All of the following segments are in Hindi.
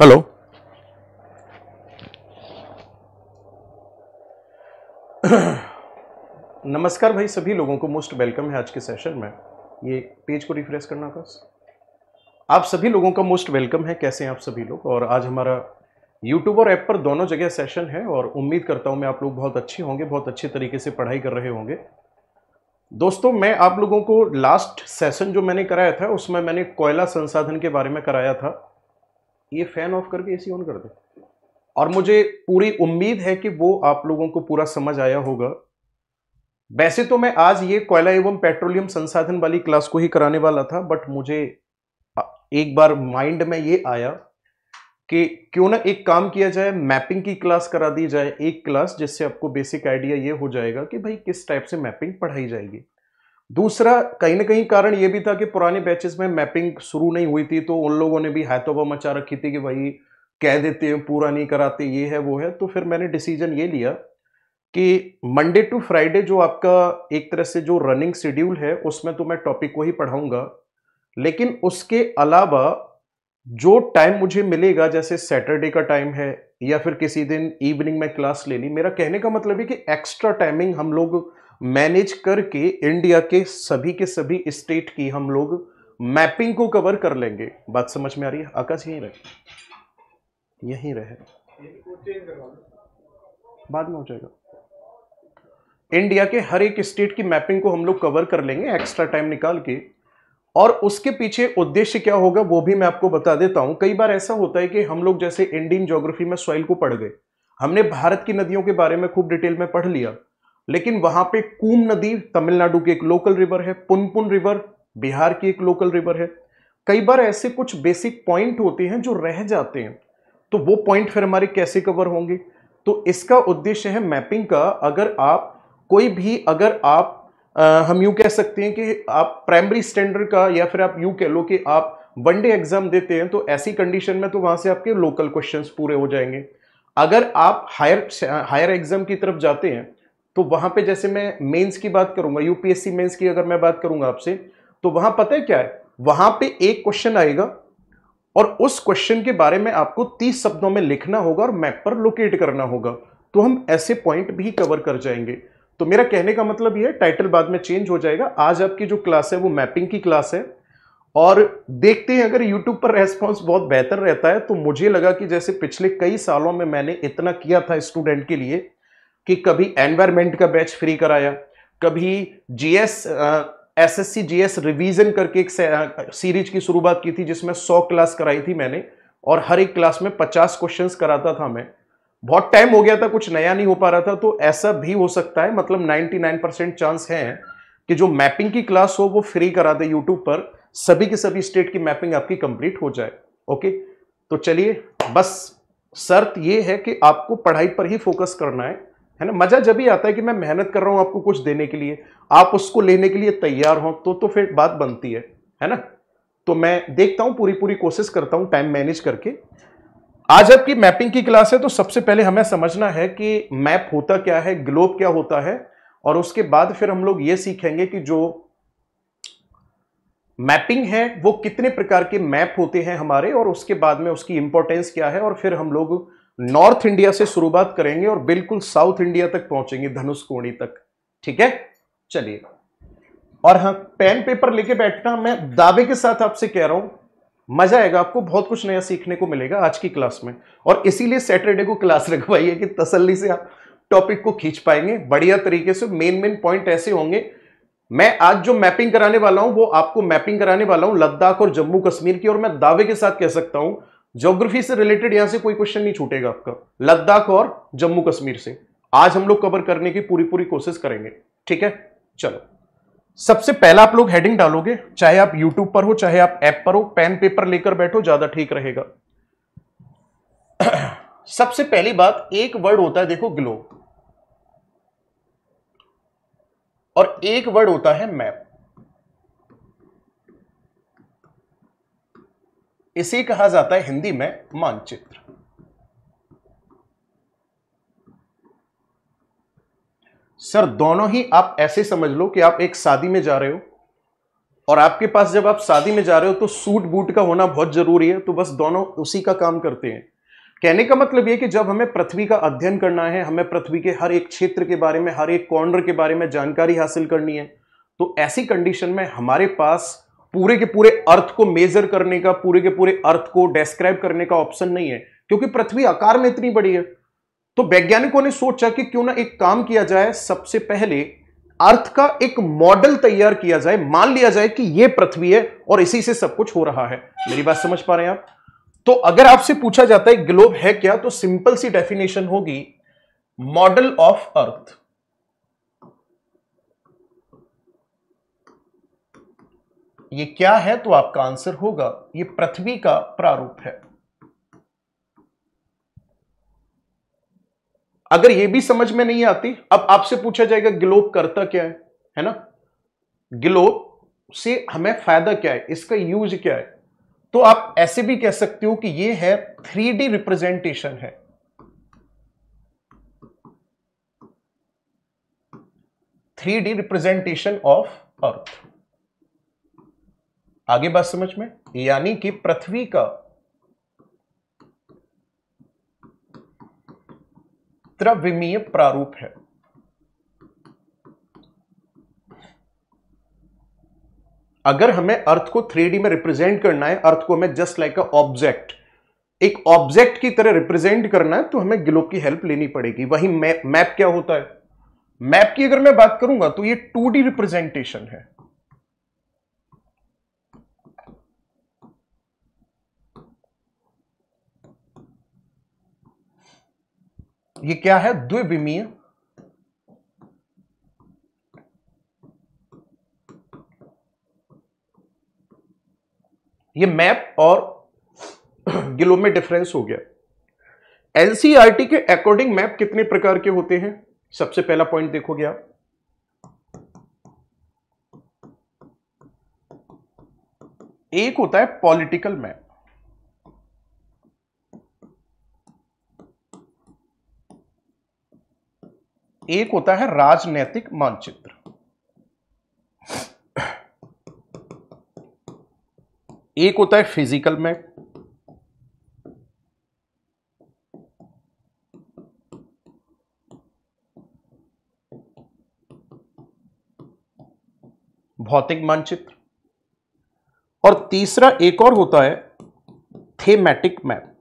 हेलो नमस्कार भाई सभी लोगों को मोस्ट वेलकम है आज के सेशन में ये पेज को रिफ्रेश करना बस आप सभी लोगों का मोस्ट वेलकम है कैसे हैं आप सभी लोग और आज हमारा यूट्यूब और ऐप पर दोनों जगह सेशन है और उम्मीद करता हूँ मैं आप लोग बहुत अच्छे होंगे बहुत अच्छे तरीके से पढ़ाई कर रहे होंगे दोस्तों मैं आप लोगों को लास्ट सेशन जो मैंने कराया था उसमें मैंने कोयला संसाधन के बारे में कराया था ये फैन ऑफ करके एसी ऑन कर दे और मुझे पूरी उम्मीद है कि वो आप लोगों को पूरा समझ आया होगा वैसे तो मैं आज ये कोयला एवं पेट्रोलियम संसाधन वाली क्लास को ही कराने वाला था बट मुझे एक बार माइंड में ये आया कि क्यों ना एक काम किया जाए मैपिंग की क्लास करा दी जाए एक क्लास जिससे आपको बेसिक आइडिया ये हो जाएगा कि भाई किस टाइप से मैपिंग पढ़ाई जाएगी दूसरा कहीं ना कहीं कारण ये भी था कि पुराने बैचेस में मैपिंग शुरू नहीं हुई थी तो उन लोगों ने भी हैतोबा मचा रखी थी कि भाई कह देते हैं पूरा नहीं कराते ये है वो है तो फिर मैंने डिसीजन ये लिया कि मंडे टू फ्राइडे जो आपका एक तरह से जो रनिंग शेड्यूल है उसमें तो मैं टॉपिक को ही पढ़ाऊंगा लेकिन उसके अलावा जो टाइम मुझे मिलेगा जैसे सैटरडे का टाइम है या फिर किसी दिन इवनिंग में क्लास ले ली मेरा कहने का मतलब है कि एक्स्ट्रा टाइमिंग हम लोग मैनेज करके इंडिया के सभी के सभी स्टेट की हम लोग मैपिंग को कवर कर लेंगे बात समझ में आ रही है आकाश यहीं रहे यहीं रहे बाद में हो जाएगा इंडिया के हर एक स्टेट की मैपिंग को हम लोग कवर कर लेंगे एक्स्ट्रा टाइम निकाल के और उसके पीछे उद्देश्य क्या होगा वो भी मैं आपको बता देता हूं कई बार ऐसा होता है कि हम लोग जैसे इंडियन ज्योग्राफी में सॉइल को पढ़ गए हमने भारत की नदियों के बारे में खूब डिटेल में पढ़ लिया लेकिन वहां पे कुम नदी तमिलनाडु की एक लोकल रिवर है पुनपुन रिवर बिहार की एक लोकल रिवर है कई बार ऐसे कुछ बेसिक पॉइंट होते हैं जो रह जाते हैं तो वो पॉइंट फिर हमारे कैसे कवर होंगे तो इसका उद्देश्य है मैपिंग का अगर आप कोई भी अगर आप आ, हम यूँ कह सकते हैं कि आप प्राइमरी स्टैंडर्ड का या फिर आप यूँ कह लो कि आप वनडे एग्जाम देते हैं तो ऐसी कंडीशन में तो वहाँ से आपके लोकल क्वेश्चंस पूरे हो जाएंगे अगर आप हायर हायर एग्जाम की तरफ जाते हैं तो वहां पे जैसे मैं मेंस की बात करूंगा यूपीएससी मेंस की अगर मैं बात करूंगा आपसे तो वहां पता है क्या है वहां पे एक क्वेश्चन आएगा और उस क्वेश्चन के बारे में आपको तीस शब्दों में लिखना होगा और मैप पर लोकेट करना होगा तो हम ऐसे पॉइंट भी कवर कर जाएंगे तो मेरा कहने का मतलब यह है टाइटल बाद में चेंज हो जाएगा आज आपकी जो क्लास है वो मैपिंग की क्लास है और देखते हैं अगर YouTube पर रेस्पॉन्स बहुत बेहतर रहता है तो मुझे लगा कि जैसे पिछले कई सालों में मैंने इतना किया था स्टूडेंट के लिए कि कभी एनवायरमेंट का बैच फ्री कराया कभी जीएस एसएससी जीएस रिवीजन करके एक सीरीज की शुरुआत की थी जिसमें 100 क्लास कराई थी मैंने और हर एक क्लास में 50 क्वेश्चंस कराता था मैं बहुत टाइम हो गया था कुछ नया नहीं हो पा रहा था तो ऐसा भी हो सकता है मतलब 99 परसेंट चांस है कि जो मैपिंग की क्लास हो वो फ्री करा दे यूट्यूब पर सभी के सभी स्टेट की मैपिंग आपकी कंप्लीट हो जाए ओके तो चलिए बस शर्त ये है कि आपको पढ़ाई पर ही फोकस करना है है ना मजा जब ही आता है कि मैं मेहनत कर रहा हूं आपको कुछ देने के लिए आप उसको लेने के लिए तैयार हो तो तो फिर बात बनती है है ना तो मैं देखता हूं पूरी पूरी कोशिश करता हूं टाइम मैनेज करके आज आपकी मैपिंग की क्लास है तो सबसे पहले हमें समझना है कि मैप होता क्या है ग्लोब क्या होता है और उसके बाद फिर हम लोग ये सीखेंगे कि जो मैपिंग है वो कितने प्रकार के मैप होते हैं हमारे और उसके बाद में उसकी इंपॉर्टेंस क्या है और फिर हम लोग नॉर्थ इंडिया से शुरुआत करेंगे और बिल्कुल साउथ इंडिया तक पहुंचेंगे धनुष कोणी तक ठीक है चलिए और हाँ पेन पेपर लेके बैठना मैं दावे के साथ आपसे कह रहा हूं मजा आएगा आपको बहुत कुछ नया सीखने को मिलेगा आज की क्लास में और इसीलिए सैटरडे को क्लास रखवाइए कि तसल्ली से आप टॉपिक को खींच पाएंगे बढ़िया तरीके से मेन मेन पॉइंट ऐसे होंगे मैं आज जो मैपिंग कराने वाला हूं वो आपको मैपिंग कराने वाला हूं लद्दाख और जम्मू कश्मीर की और मैं दावे के साथ कह सकता हूं ज्योग्राफी से रिलेटेड यहां से कोई क्वेश्चन नहीं छूटेगा आपका लद्दाख और जम्मू कश्मीर से आज हम लोग कवर करने की पूरी पूरी कोशिश करेंगे ठीक है चलो सबसे पहला आप लोग हेडिंग डालोगे चाहे आप यूट्यूब पर हो चाहे आप ऐप पर हो पेन पेपर लेकर बैठो ज्यादा ठीक रहेगा सबसे पहली बात एक वर्ड होता है देखो ग्लोब और एक वर्ड होता है मैप इसे कहा जाता है हिंदी में मानचित्र सर दोनों ही आप ऐसे समझ लो कि आप एक शादी में जा रहे हो और आपके पास जब आप शादी में जा रहे हो तो सूट बूट का होना बहुत जरूरी है तो बस दोनों उसी का काम करते हैं कहने का मतलब यह कि जब हमें पृथ्वी का अध्ययन करना है हमें पृथ्वी के हर एक क्षेत्र के बारे में हर एक कॉर्नर के बारे में जानकारी हासिल करनी है तो ऐसी कंडीशन में हमारे पास पूरे के पूरे अर्थ को मेजर करने का पूरे के पूरे अर्थ को डेस्क्राइब करने का ऑप्शन नहीं है क्योंकि पृथ्वी आकार में इतनी बड़ी है तो वैज्ञानिकों ने सोचा कि क्यों ना एक काम किया जाए सबसे पहले अर्थ का एक मॉडल तैयार किया जाए मान लिया जाए कि यह पृथ्वी है और इसी से सब कुछ हो रहा है मेरी बात समझ पा रहे हैं आप तो अगर आपसे पूछा जाता है ग्लोब है क्या तो सिंपल सी डेफिनेशन होगी मॉडल ऑफ अर्थ ये क्या है तो आपका आंसर होगा ये पृथ्वी का प्रारूप है अगर ये भी समझ में नहीं आती अब आपसे पूछा जाएगा ग्लोब करता क्या है है ना ग्लोब से हमें फायदा क्या है इसका यूज क्या है तो आप ऐसे भी कह सकते हो कि ये है थ्री डी रिप्रेजेंटेशन है three D representation of earth आगे बात समझ में यानी कि पृथ्वी का त्रविमीय प्रारूप है अगर हमें अर्थ को थ्री में रिप्रेजेंट करना है अर्थ को हमें जस्ट लाइक अ ऑब्जेक्ट एक ऑब्जेक्ट की तरह रिप्रेजेंट करना है तो हमें ग्लोब की हेल्प लेनी पड़ेगी वही मैप मैप क्या होता है मैप की अगर मैं बात करूंगा तो ये टू रिप्रेजेंटेशन है ये क्या है द्विविमीय ये मैप और गिलो में डिफरेंस हो गया एनसीईआरटी e के अकॉर्डिंग मैप कितने प्रकार के होते हैं सबसे पहला पॉइंट देखोगे आप एक होता है पॉलिटिकल मैप एक होता है राजनैतिक मानचित्र एक होता है फिजिकल मैप भौतिक मानचित्र और तीसरा एक और होता है थेमेटिक मैप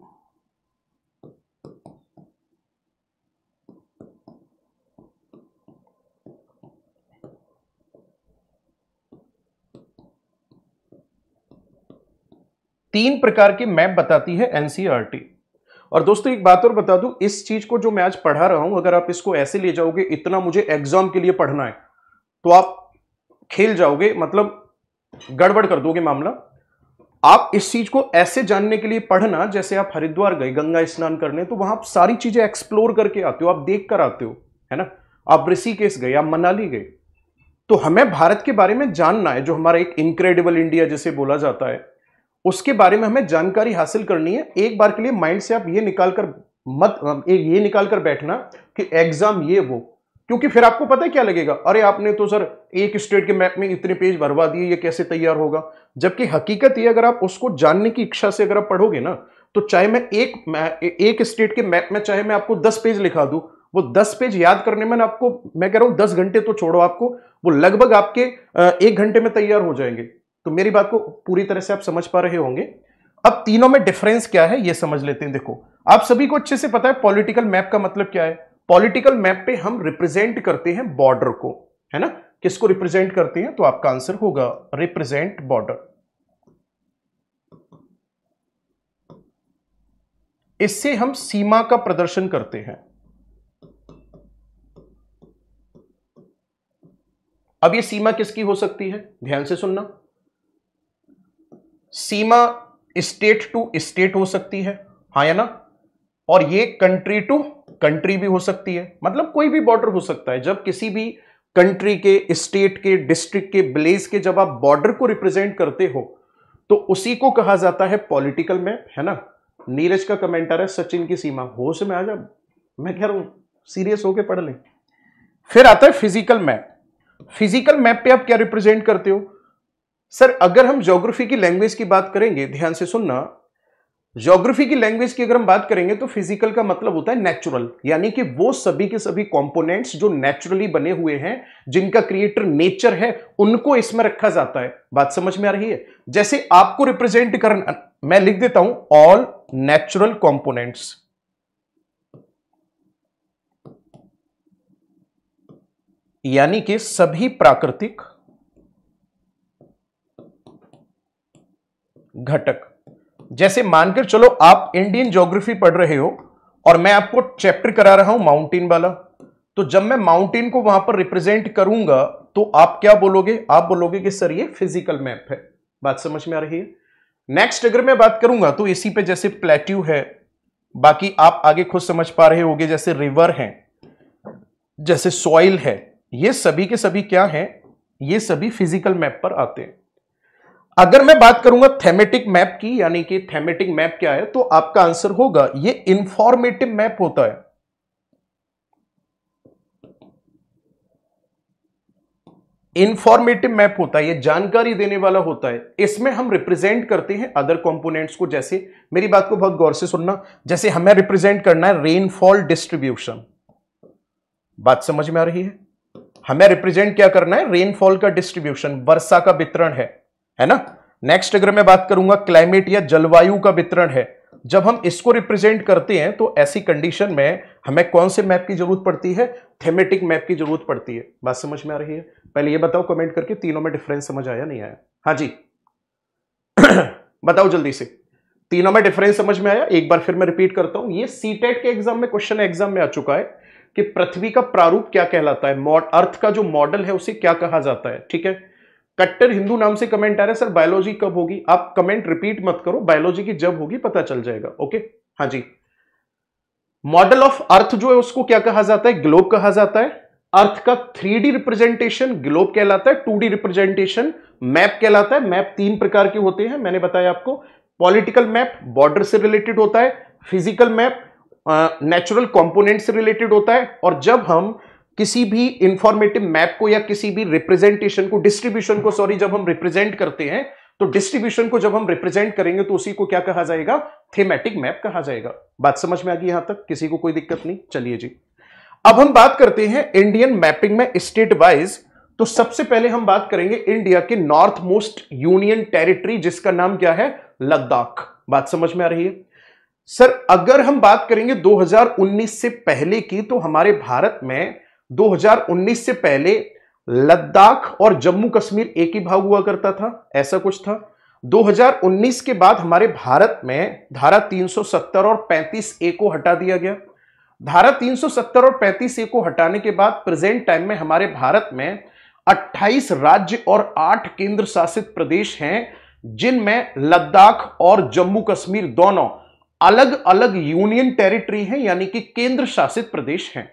तीन प्रकार के मैप बताती है एनसीईआरटी e और दोस्तों एक बात और बता दूं इस चीज को जो मैं आज पढ़ा रहा हूं अगर आप इसको ऐसे ले जाओगे इतना मुझे एग्जाम के लिए पढ़ना है तो आप खेल जाओगे मतलब गड़बड़ कर दोगे मामला आप इस चीज को ऐसे जानने के लिए पढ़ना जैसे आप हरिद्वार गए गंगा स्नान करने तो वहां आप सारी चीजें एक्सप्लोर करके आते हो आप देख कर आते हो है ना आप ऋषिकेश गए आप मनाली गए तो हमें भारत के बारे में जानना है जो हमारा एक इनक्रेडिबल इंडिया जिसे बोला जाता है उसके बारे में हमें जानकारी हासिल करनी है एक बार के लिए माइंड से आप ये निकाल कर मत ये निकाल कर बैठना कि एग्जाम ये वो क्योंकि फिर आपको पता है क्या लगेगा अरे आपने तो सर एक स्टेट के मैप में इतने पेज भरवा दिए ये कैसे तैयार होगा जबकि हकीकत ये अगर आप उसको जानने की इच्छा से अगर आप पढ़ोगे ना तो चाहे मैं एक एक स्टेट के मैप में चाहे मैं आपको दस पेज लिखा दूं वो दस पेज याद करने में आपको मैं कह रहा हूं दस घंटे तो छोड़ो आपको वो लगभग आपके एक घंटे में तैयार हो जाएंगे तो मेरी बात को पूरी तरह से आप समझ पा रहे होंगे अब तीनों में डिफरेंस क्या है ये समझ लेते हैं देखो आप सभी को अच्छे से पता है पॉलिटिकल मैप का मतलब क्या है पॉलिटिकल मैप पे हम रिप्रेजेंट करते हैं बॉर्डर को है ना किसको रिप्रेजेंट करते हैं तो आपका आंसर होगा रिप्रेजेंट बॉर्डर इससे हम सीमा का प्रदर्शन करते हैं अब ये सीमा किसकी हो सकती है ध्यान से सुनना सीमा स्टेट टू स्टेट हो सकती है हाँ या ना और ये कंट्री टू कंट्री भी हो सकती है मतलब कोई भी बॉर्डर हो सकता है जब किसी भी कंट्री के स्टेट के डिस्ट्रिक्ट के बिलेज के जब आप बॉर्डर को रिप्रेजेंट करते हो तो उसी को कहा जाता है पॉलिटिकल मैप है ना नीरज का कमेंट आ रहा है सचिन की सीमा होश में आ जा मैं कह रहा हूं सीरियस होके पढ़ लें फिर आता है फिजिकल मैप फिजिकल मैप पे आप क्या रिप्रेजेंट करते हो सर अगर हम जोग्राफी की लैंग्वेज की बात करेंगे ध्यान से सुनना जोग्राफी की लैंग्वेज की अगर हम बात करेंगे तो फिजिकल का मतलब होता है नेचुरल यानी कि वो सभी के सभी कंपोनेंट्स जो नेचुरली बने हुए हैं जिनका क्रिएटर नेचर है उनको इसमें रखा जाता है बात समझ में आ रही है जैसे आपको रिप्रेजेंट करना मैं लिख देता हूं ऑल नेचुरल कॉम्पोनेंट्स यानी कि सभी प्राकृतिक घटक जैसे मानकर चलो आप इंडियन ज्योग्राफी पढ़ रहे हो और मैं आपको चैप्टर करा रहा हूं माउंटेन वाला तो जब मैं माउंटेन को वहां पर रिप्रेजेंट करूंगा तो आप क्या बोलोगे आप बोलोगे कि सर ये फिजिकल मैप है बात समझ में आ रही है नेक्स्ट अगर मैं बात करूंगा तो इसी पे जैसे प्लेट्यू है बाकी आप आगे खुद समझ पा रहे होगे जैसे रिवर है जैसे सॉइल है ये सभी के सभी क्या है ये सभी फिजिकल मैप पर आते हैं अगर मैं बात करूंगा थेमेटिक मैप की यानी कि थेमेटिक मैप क्या है तो आपका आंसर होगा ये इंफॉर्मेटिव मैप होता है इंफॉर्मेटिव मैप होता है ये जानकारी देने वाला होता है इसमें हम रिप्रेजेंट करते हैं अदर कंपोनेंट्स को जैसे मेरी बात को बहुत गौर से सुनना जैसे हमें रिप्रेजेंट करना है रेनफॉल डिस्ट्रीब्यूशन बात समझ में आ रही है हमें रिप्रेजेंट क्या करना है रेनफॉल का डिस्ट्रीब्यूशन वर्षा का वितरण है है ना नेक्स्ट अगर मैं बात करूंगा क्लाइमेट या जलवायु का वितरण है जब हम इसको रिप्रेजेंट करते हैं तो ऐसी कंडीशन में हमें कौन से मैप की जरूरत पड़ती है थेमेटिक मैप की जरूरत पड़ती है बात समझ में आ रही है पहले ये बताओ कमेंट करके तीनों में डिफरेंस समझ आया नहीं आया हाँ जी बताओ जल्दी से तीनों में डिफरेंस समझ में आया एक बार फिर मैं रिपीट करता हूं ये सीटेट e के एग्जाम में क्वेश्चन एग्जाम में आ चुका है कि पृथ्वी का प्रारूप क्या कहलाता है अर्थ का जो मॉडल है उसे क्या कहा जाता है ठीक है कट्टर हिंदू नाम से कमेंट आ रहा है सर बायोलॉजी कब होगी आप कमेंट रिपीट मत करो बायोलॉजी की जब होगी पता चल जाएगा ओके हाँ जी मॉडल ऑफ अर्थ जो है उसको क्या कहा जाता है ग्लोब कहा जाता है अर्थ का थ्री डी रिप्रेजेंटेशन ग्लोब कहलाता है टू डी रिप्रेजेंटेशन मैप कहलाता है मैप तीन प्रकार के होते हैं मैंने बताया आपको पॉलिटिकल मैप बॉर्डर से रिलेटेड होता है फिजिकल मैप नेचुरल कंपोनेंट से रिलेटेड होता है और जब हम किसी भी इंफॉर्मेटिव मैप को या किसी भी रिप्रेजेंटेशन को डिस्ट्रीब्यूशन को सॉरी जब हम रिप्रेजेंट करते हैं तो डिस्ट्रीब्यूशन को जब हम रिप्रेजेंट करेंगे तो उसी को क्या कहा जाएगा थेमेटिक मैप कहा जाएगा बात समझ में आ गई यहां तक किसी को कोई दिक्कत नहीं चलिए जी अब हम बात करते हैं इंडियन मैपिंग में स्टेट वाइज तो सबसे पहले हम बात करेंगे इंडिया के नॉर्थ मोस्ट यूनियन टेरिटरी जिसका नाम क्या है लद्दाख बात समझ में आ रही है सर अगर हम बात करेंगे 2019 से पहले की तो हमारे भारत में 2019 से पहले लद्दाख और जम्मू कश्मीर एक ही भाग हुआ करता था ऐसा कुछ था 2019 के बाद हमारे भारत में धारा 370 और 35 ए को हटा दिया गया धारा 370 और 35 ए को हटाने के बाद प्रेजेंट टाइम में हमारे भारत में 28 राज्य और 8 केंद्र शासित प्रदेश हैं जिनमें लद्दाख और जम्मू कश्मीर दोनों अलग अलग यूनियन टेरिटरी हैं यानी कि केंद्र शासित प्रदेश हैं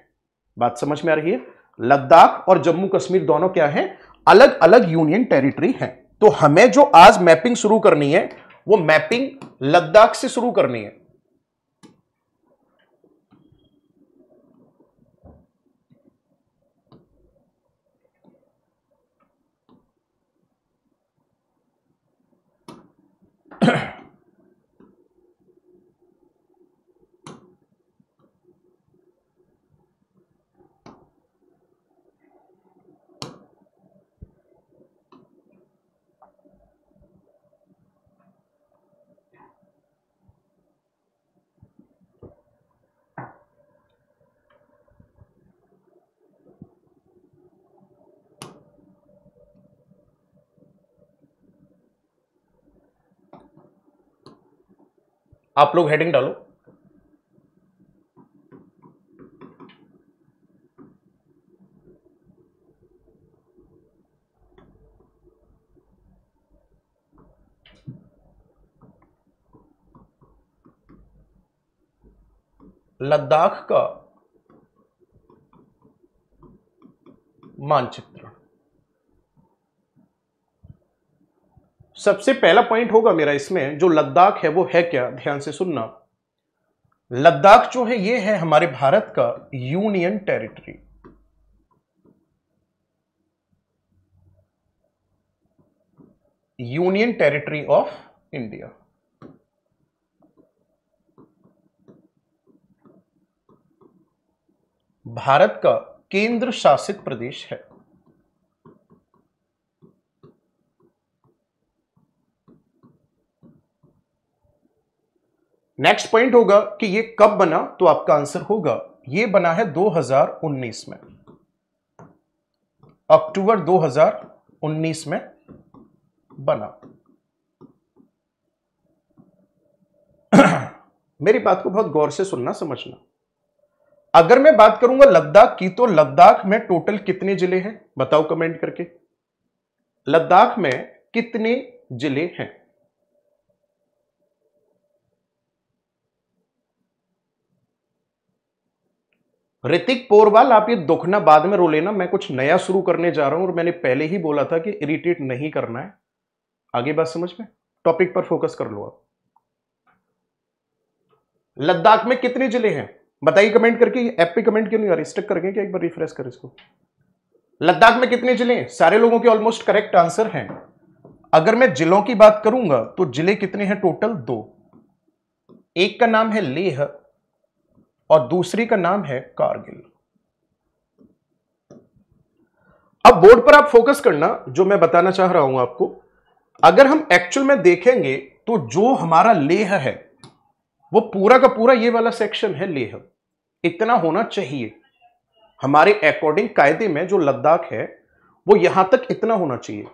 बात समझ में आ रही है लद्दाख और जम्मू कश्मीर दोनों क्या है अलग अलग यूनियन टेरिटरी है तो हमें जो आज मैपिंग शुरू करनी है वो मैपिंग लद्दाख से शुरू करनी है आप लोग हेडिंग डालो लद्दाख का मानचित्र सबसे पहला पॉइंट होगा मेरा इसमें जो लद्दाख है वो है क्या ध्यान से सुनना लद्दाख जो है ये है हमारे भारत का union territory union territory of India Bharat का केंद्र शासित प्रदेश है नेक्स्ट पॉइंट होगा कि ये कब बना तो आपका आंसर होगा ये बना है 2019 में अक्टूबर 2019 में बना मेरी बात को बहुत गौर से सुनना समझना अगर मैं बात करूंगा लद्दाख की तो लद्दाख में टोटल कितने जिले हैं बताओ कमेंट करके लद्दाख में कितने जिले हैं ऋतिक पोरवाल आप ये दुखना बाद में रो लेना मैं कुछ नया शुरू करने जा रहा हूं और मैंने पहले ही बोला था कि इरिटेट नहीं करना है आगे बात समझ में टॉपिक पर फोकस कर लो आप लद्दाख में कितने जिले हैं बताइए कमेंट करके ऐप पे कमेंट क्यों नहीं आ रही करके क्या एक बार रिफ्रेश कर इसको लद्दाख में कितने जिले हैं सारे लोगों के ऑलमोस्ट करेक्ट आंसर हैं अगर मैं जिलों की बात करूंगा तो जिले कितने हैं टोटल दो एक का नाम है लेह और दूसरी का नाम है कारगिल अब बोर्ड पर आप फोकस करना जो मैं बताना चाह रहा हूं आपको अगर हम एक्चुअल में देखेंगे तो जो हमारा लेह है वो पूरा का पूरा ये वाला सेक्शन है लेह इतना होना चाहिए हमारे अकॉर्डिंग कायदे में जो लद्दाख है वो यहां तक इतना होना चाहिए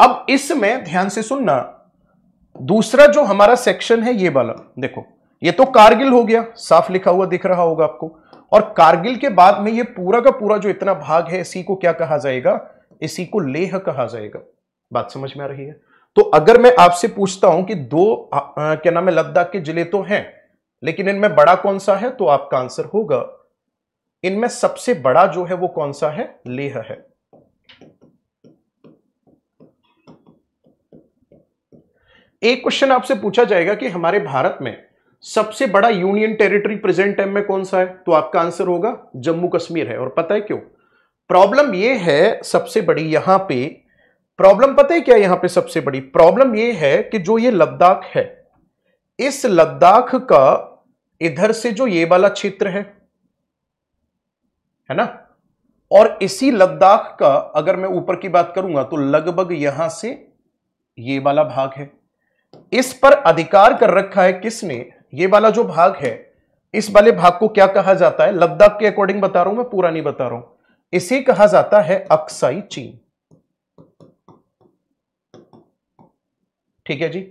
अब इसमें ध्यान से सुनना दूसरा जो हमारा सेक्शन है ये वाला देखो ये तो कारगिल हो गया साफ लिखा हुआ दिख रहा होगा आपको और कारगिल के बाद में ये पूरा का पूरा जो इतना भाग है इसी को क्या कहा जाएगा इसी को लेह कहा जाएगा बात समझ में आ रही है तो अगर मैं आपसे पूछता हूं कि दो आ, आ, क्या नाम है लद्दाख के जिले तो हैं लेकिन इनमें बड़ा कौन सा है तो आपका आंसर होगा इनमें सबसे बड़ा जो है वो कौन सा है लेह है एक क्वेश्चन आपसे पूछा जाएगा कि हमारे भारत में सबसे बड़ा यूनियन टेरिटरी प्रेजेंट टाइम में कौन सा है तो आपका आंसर होगा जम्मू कश्मीर है और पता है क्यों प्रॉब्लम यह है सबसे बड़ी यहां पे प्रॉब्लम पता है क्या यहां पे सबसे बड़ी प्रॉब्लम यह है कि जो ये लद्दाख है इस लद्दाख का इधर से जो ये वाला क्षेत्र है है ना और इसी लद्दाख का अगर मैं ऊपर की बात करूंगा तो लगभग यहां से ये वाला भाग है इस पर अधिकार कर रखा है किसने ये वाला जो भाग है इस वाले भाग को क्या कहा जाता है लद्दाख के अकॉर्डिंग बता रहा हूं मैं पूरा नहीं बता रहा हूं इसे कहा जाता है अक्साई चीन ठीक है जी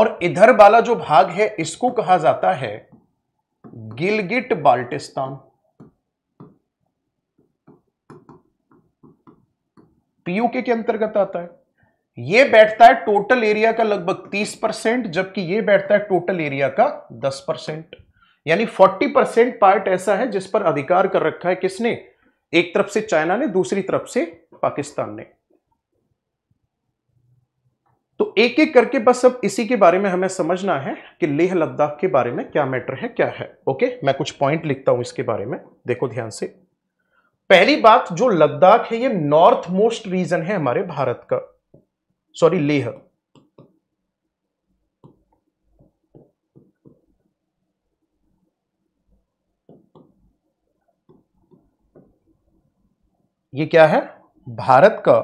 और इधर वाला जो भाग है इसको कहा जाता है गिलगिट बाल्टिस्तान पीयूके के अंतर्गत आता है ये बैठता है टोटल एरिया का लगभग 30 परसेंट जबकि ये बैठता है टोटल एरिया का 10 परसेंट यानी 40 परसेंट पार्ट ऐसा है जिस पर अधिकार कर रखा है किसने एक तरफ से चाइना ने दूसरी तरफ से पाकिस्तान ने तो एक एक करके बस अब इसी के बारे में हमें समझना है कि लेह लद्दाख के बारे में क्या मैटर है क्या है ओके मैं कुछ पॉइंट लिखता हूं इसके बारे में देखो ध्यान से पहली बात जो लद्दाख है ये नॉर्थ मोस्ट रीजन है हमारे भारत का सॉरी लेह ये क्या है भारत का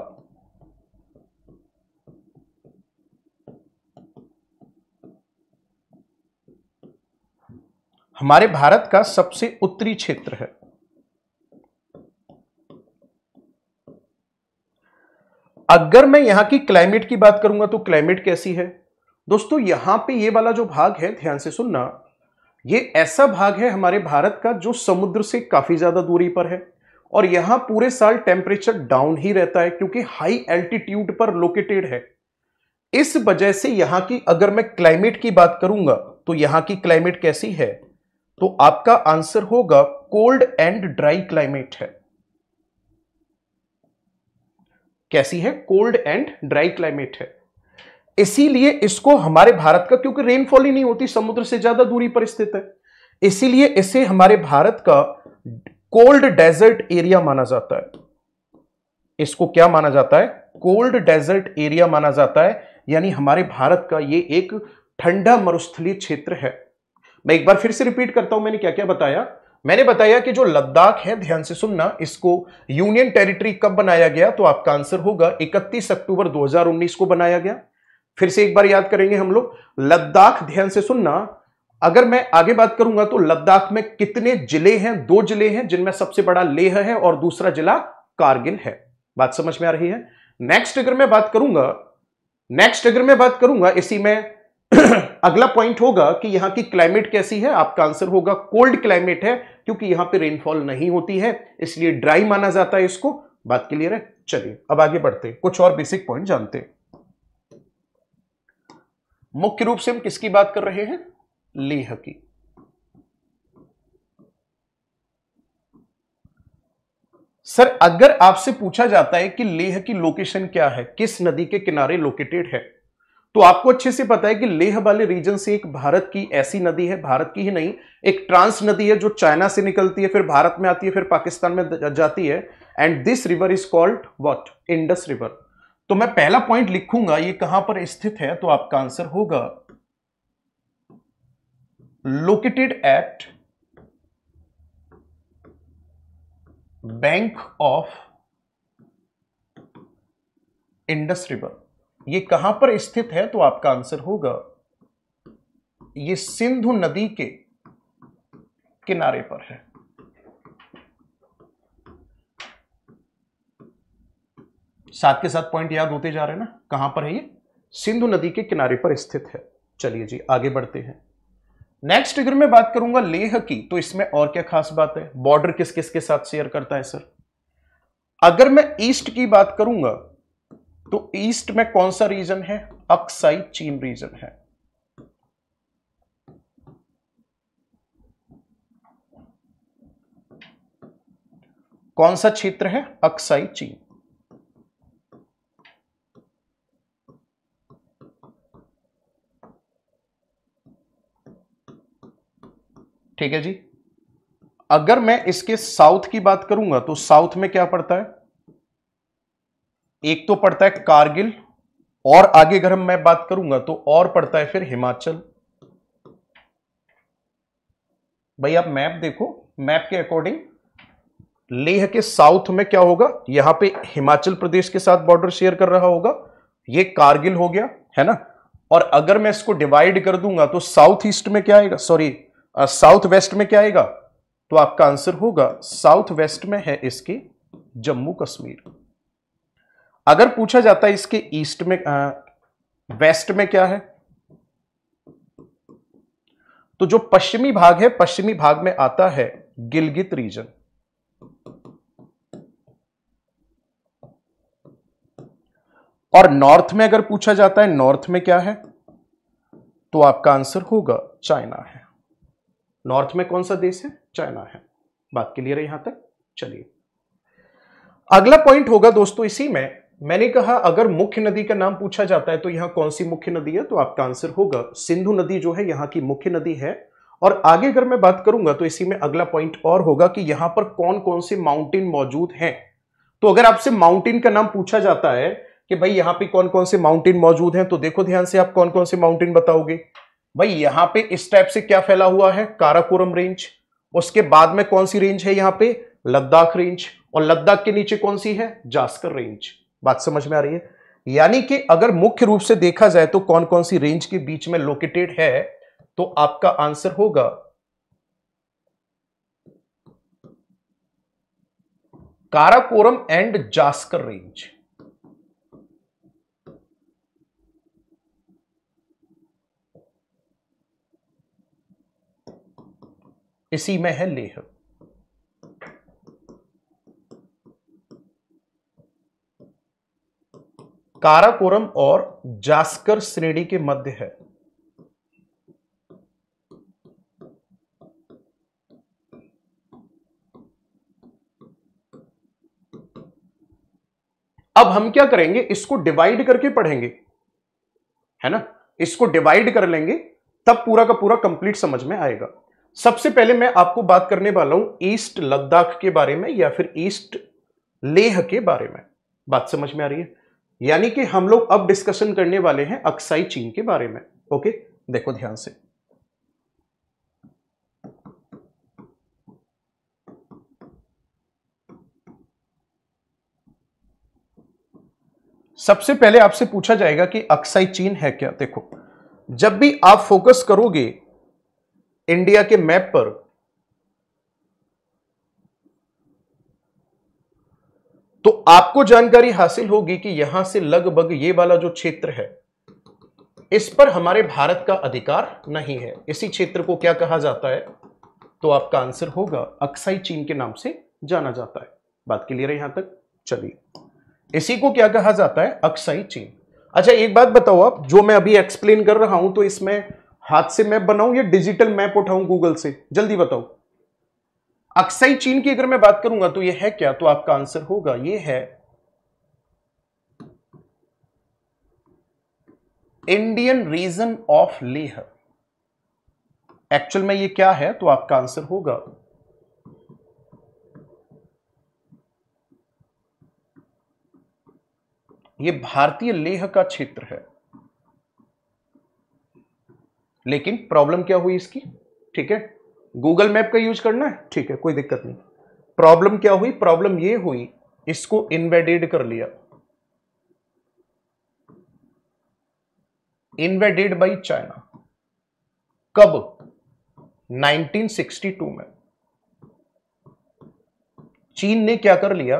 हमारे भारत का सबसे उत्तरी क्षेत्र है अगर मैं यहां की क्लाइमेट की बात करूंगा तो क्लाइमेट कैसी है दोस्तों यहां पे ये वाला जो भाग है ध्यान से सुनना ये ऐसा भाग है हमारे भारत का जो समुद्र से काफी ज्यादा दूरी पर है और यहां पूरे साल टेम्परेचर डाउन ही रहता है क्योंकि हाई एल्टीट्यूड पर लोकेटेड है इस वजह से यहां की अगर मैं क्लाइमेट की बात करूंगा तो यहां की क्लाइमेट कैसी है तो आपका आंसर होगा कोल्ड एंड ड्राई क्लाइमेट है कैसी है कोल्ड एंड ड्राई क्लाइमेट है इसीलिए इसको हमारे भारत का क्योंकि रेनफॉल ही नहीं होती समुद्र से ज्यादा दूरी पर स्थित है इसीलिए इसे हमारे भारत का कोल्ड डेजर्ट एरिया माना जाता है इसको क्या माना जाता है कोल्ड डेजर्ट एरिया माना जाता है यानी हमारे भारत का ये एक ठंडा मरुस्थलीय क्षेत्र है मैं एक बार फिर से रिपीट करता हूं मैंने क्या क्या बताया मैंने बताया कि जो लद्दाख है ध्यान से सुनना इसको यूनियन टेरिटरी कब बनाया गया तो आपका आंसर होगा 31 अक्टूबर 2019 को बनाया गया फिर से एक बार याद करेंगे हम लोग लद्दाख ध्यान से सुनना अगर मैं आगे बात करूंगा तो लद्दाख में कितने जिले हैं दो जिले हैं जिनमें सबसे बड़ा लेह है और दूसरा जिला कारगिल है बात समझ में आ रही है नेक्स्ट अगर मैं बात करूंगा नेक्स्ट अगर मैं बात करूंगा इसी में अगला पॉइंट होगा कि यहां की क्लाइमेट कैसी है आपका आंसर होगा कोल्ड क्लाइमेट है क्योंकि यहां पे रेनफॉल नहीं होती है इसलिए ड्राई माना जाता है इसको बात क्लियर है चलिए अब आगे बढ़ते हैं कुछ और बेसिक पॉइंट जानते मुख्य रूप से हम किसकी बात कर रहे हैं लेह की सर अगर आपसे पूछा जाता है कि लेह की लोकेशन क्या है किस नदी के किनारे लोकेटेड है तो आपको अच्छे से पता है कि लेह वाले रीजन से एक भारत की ऐसी नदी है भारत की ही नहीं एक ट्रांस नदी है जो चाइना से निकलती है फिर भारत में आती है फिर पाकिस्तान में जाती है and this river is called what Indus river तो मैं पहला पॉइंट लिखूंगा ये कहां पर स्थित है तो आपका आंसर होगा located at bank of Indus river ये कहां पर स्थित है तो आपका आंसर होगा ये सिंधु नदी के किनारे पर है साथ के साथ पॉइंट याद होते जा रहे हैं ना कहां पर है ये सिंधु नदी के किनारे पर स्थित है चलिए जी आगे बढ़ते हैं नेक्स्ट अगर मैं बात करूंगा लेह की तो इसमें और क्या खास बात है बॉर्डर किस किस के साथ शेयर करता है सर अगर मैं ईस्ट की बात करूंगा तो ईस्ट में कौन सा रीजन है अक्साई चीन रीजन है कौन सा क्षेत्र है अक्साई चीन ठीक है जी अगर मैं इसके साउथ की बात करूंगा तो साउथ में क्या पड़ता है एक तो पड़ता है कारगिल और आगे अगर हम मैं बात करूंगा तो और पड़ता है फिर हिमाचल भाई आप मैप देखो मैप के अकॉर्डिंग लेह के साउथ में क्या होगा यहां पे हिमाचल प्रदेश के साथ बॉर्डर शेयर कर रहा होगा ये कारगिल हो गया है ना और अगर मैं इसको डिवाइड कर दूंगा तो साउथ ईस्ट में क्या आएगा सॉरी साउथ वेस्ट में क्या आएगा तो आपका आंसर होगा साउथ वेस्ट में है इसके जम्मू कश्मीर अगर पूछा जाता है इसके ईस्ट में आ, वेस्ट में क्या है तो जो पश्चिमी भाग है पश्चिमी भाग में आता है गिलगित रीजन और नॉर्थ में अगर पूछा जाता है नॉर्थ में क्या है तो आपका आंसर होगा चाइना है नॉर्थ में कौन सा देश है चाइना है बात क्लियर है यहां तक चलिए अगला पॉइंट होगा दोस्तों इसी में मैंने कहा अगर मुख्य नदी का नाम पूछा जाता है तो यहां कौन सी मुख्य नदी है तो आपका आंसर होगा सिंधु नदी जो है यहाँ की मुख्य नदी है और आगे अगर मैं बात करूंगा तो इसी में अगला पॉइंट और होगा कि यहां पर कौन कौन से माउंटेन मौजूद हैं तो अगर आपसे माउंटेन का नाम पूछा जाता है कि भाई यहां पे कौन कौन से माउंटेन मौजूद हैं तो देखो ध्यान से आप कौन कौन से माउंटेन बताओगे भाई यहां पे इस टाइप से क्या फैला हुआ है काराकोरम रेंज उसके बाद में कौन सी रेंज है यहाँ पे लद्दाख रेंज और लद्दाख के नीचे कौन सी है जास्कर रेंज बात समझ में आ रही है यानी कि अगर मुख्य रूप से देखा जाए तो कौन कौन सी रेंज के बीच में लोकेटेड है तो आपका आंसर होगा काराकोरम एंड जास्कर रेंज इसी में है लेह काराकोरम और जास्कर श्रेणी के मध्य है अब हम क्या करेंगे इसको डिवाइड करके पढ़ेंगे है ना इसको डिवाइड कर लेंगे तब पूरा का पूरा कंप्लीट समझ में आएगा सबसे पहले मैं आपको बात करने वाला हूं ईस्ट लद्दाख के बारे में या फिर ईस्ट लेह के बारे में बात समझ में आ रही है यानी कि हम लोग अब डिस्कशन करने वाले हैं अक्साई चीन के बारे में ओके देखो ध्यान से सबसे पहले आपसे पूछा जाएगा कि अक्साई चीन है क्या देखो जब भी आप फोकस करोगे इंडिया के मैप पर तो आपको जानकारी हासिल होगी कि यहां से लगभग ये वाला जो क्षेत्र है इस पर हमारे भारत का अधिकार नहीं है इसी क्षेत्र को क्या कहा जाता है तो आपका आंसर होगा अक्साई चीन के नाम से जाना जाता है बात क्लियर है यहां तक चलिए इसी को क्या कहा जाता है अक्साई चीन अच्छा एक बात बताओ आप जो मैं अभी एक्सप्लेन कर रहा हूं तो इसमें हाथ से मैप बनाऊं या डिजिटल मैप उठाऊं गूगल से जल्दी बताऊं अक्साई चीन की अगर मैं बात करूंगा तो ये है क्या तो आपका आंसर होगा ये है Indian region of Leh actual में ये क्या है तो आपका आंसर होगा ये भारतीय लेह का क्षेत्र है लेकिन प्रॉब्लम क्या हुई इसकी ठीक है गूगल मैप का यूज करना है ठीक है कोई दिक्कत नहीं प्रॉब्लम क्या हुई प्रॉब्लम ये हुई इसको इनवेडेड कर लिया इन्वेडेड बाई चाइना कब 1962 में चीन ने क्या कर लिया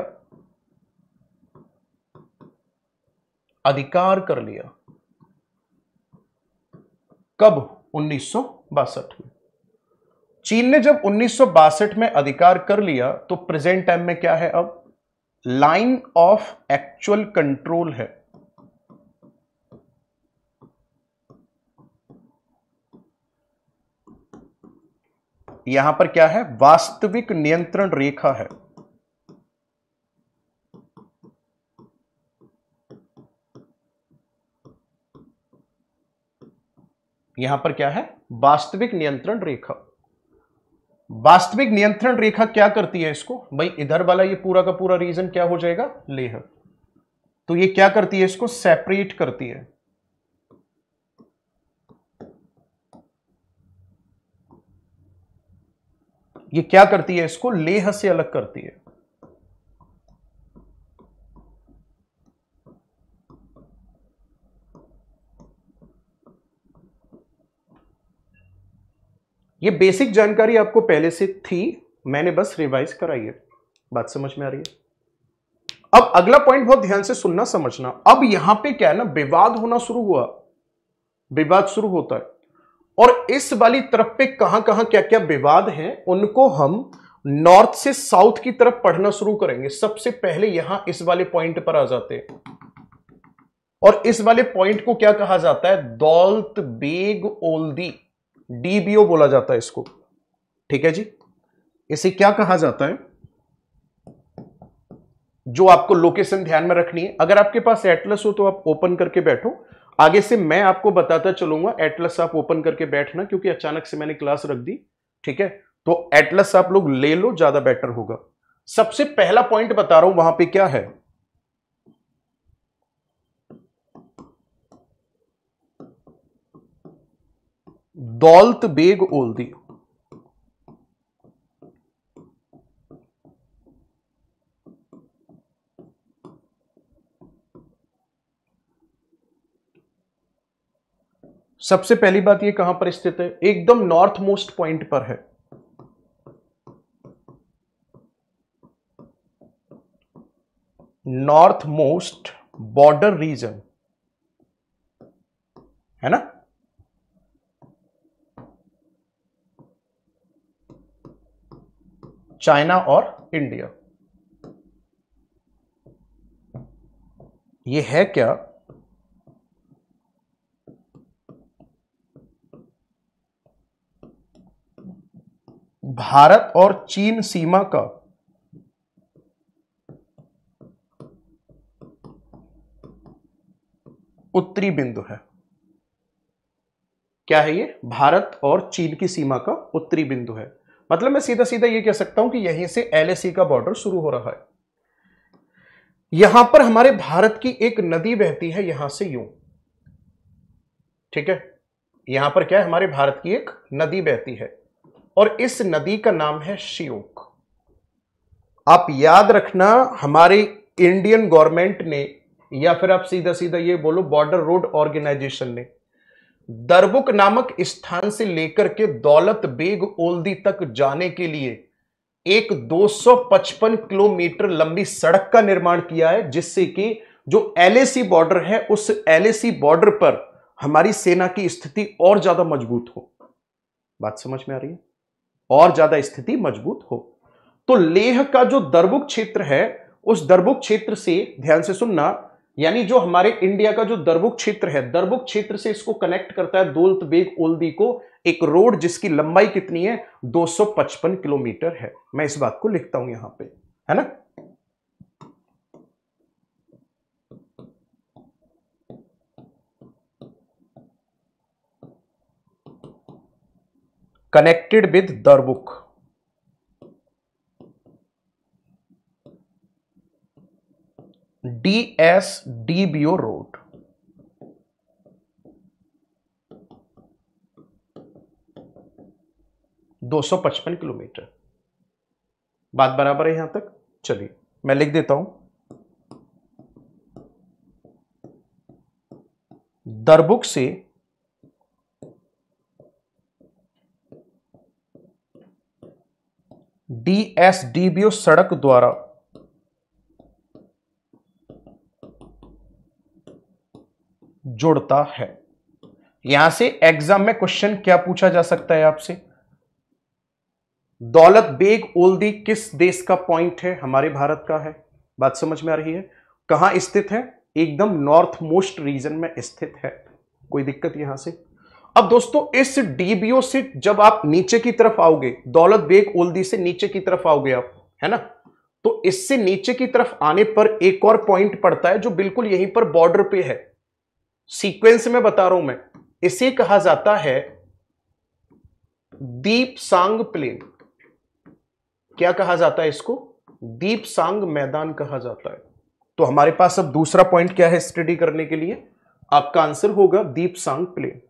अधिकार कर लिया कब उन्नीस सौ बासठ में चीन ने जब उन्नीस में अधिकार कर लिया तो प्रेजेंट टाइम में क्या है अब लाइन ऑफ एक्चुअल कंट्रोल है यहां पर क्या है वास्तविक नियंत्रण रेखा है यहां पर क्या है वास्तविक नियंत्रण रेखा वास्तविक नियंत्रण रेखा क्या करती है इसको भाई इधर वाला ये पूरा का पूरा रीजन क्या हो जाएगा लेह तो ये क्या करती है इसको सेपरेट करती है ये क्या करती है इसको लेह से अलग करती है ये बेसिक जानकारी आपको पहले से थी मैंने बस रिवाइज कराई है बात समझ में आ रही है अब अगला पॉइंट बहुत ध्यान से सुनना समझना अब यहां पे क्या है ना विवाद होना शुरू हुआ विवाद शुरू होता है और इस वाली तरफ पे कहां कहां क्या क्या विवाद हैं उनको हम नॉर्थ से साउथ की तरफ पढ़ना शुरू करेंगे सबसे पहले यहां इस वाले पॉइंट पर आ जाते हैं और इस वाले पॉइंट को क्या कहा जाता है दौलत बेग ओल्दी डीबीओ बोला जाता है इसको ठीक है जी इसे क्या कहा जाता है जो आपको लोकेशन ध्यान में रखनी है अगर आपके पास एटलस हो तो आप ओपन करके बैठो आगे से मैं आपको बताता चलूंगा एटलस आप ओपन करके बैठना क्योंकि अचानक से मैंने क्लास रख दी ठीक है तो एटलस आप लोग ले लो ज्यादा बेटर होगा सबसे पहला पॉइंट बता रहा हूं वहां पे क्या है दौलत बेग दी सबसे पहली बात ये कहां पर स्थित है एकदम नॉर्थ मोस्ट पॉइंट पर है नॉर्थ मोस्ट बॉर्डर रीजन है ना चाइना और इंडिया ये है क्या भारत और चीन सीमा का उत्तरी बिंदु है क्या है ये भारत और चीन की सीमा का उत्तरी बिंदु है मतलब मैं सीधा सीधा ये कह सकता हूं कि यहीं से एल e का बॉर्डर शुरू हो रहा है यहां पर हमारे भारत की एक नदी बहती है यहां से यूं ठीक है यहां पर क्या है हमारे भारत की एक नदी बहती है और इस नदी का नाम है श्योक आप याद रखना हमारे इंडियन गवर्नमेंट ने या फिर आप सीधा सीधा ये बोलो बॉर्डर रोड ऑर्गेनाइजेशन ने दरबुक नामक स्थान से लेकर के दौलत बेग ओल्दी तक जाने के लिए एक 255 किलोमीटर लंबी सड़क का निर्माण किया है जिससे कि जो एलएसी बॉर्डर है उस एलएसी बॉर्डर पर हमारी सेना की स्थिति और ज्यादा मजबूत हो बात समझ में आ रही है और ज्यादा स्थिति मजबूत हो तो लेह का जो दरबुक क्षेत्र है उस दरबुक क्षेत्र से ध्यान से सुनना यानी जो हमारे इंडिया का जो दरबुक क्षेत्र है दरबुक क्षेत्र से इसको कनेक्ट करता है दोलत बेग ओल्दी को एक रोड जिसकी लंबाई कितनी है 255 किलोमीटर है मैं इस बात को लिखता हूं यहां पे है ना connected with Darbuk D S D B O road दो सौ पचपन किलोमीटर बात बराबर है यहां तक चलिए मैं लिख देता हूं दरबुक से D S D B O सड़क द्वारा जोड़ता है यहां से एग्जाम में क्वेश्चन क्या पूछा जा सकता है आपसे दौलत बेग ओल्दी किस देश का पॉइंट है हमारे भारत का है बात समझ में आ रही है कहां स्थित है एकदम नॉर्थ मोस्ट रीजन में स्थित है कोई दिक्कत यहां से अब दोस्तों इस डीबीओ से जब आप नीचे की तरफ आओगे दौलत बेग ओल्दी से नीचे की तरफ आओगे आप है ना तो इससे नीचे की तरफ आने पर एक और पॉइंट पड़ता है जो बिल्कुल यहीं पर बॉर्डर पे है सीक्वेंस में बता रहा हूं मैं इसे कहा जाता है दीप सांग प्लेन क्या कहा जाता है इसको दीप सांग मैदान कहा जाता है तो हमारे पास अब दूसरा पॉइंट क्या है स्टडी करने के लिए आपका आंसर होगा दीप सांग प्लेन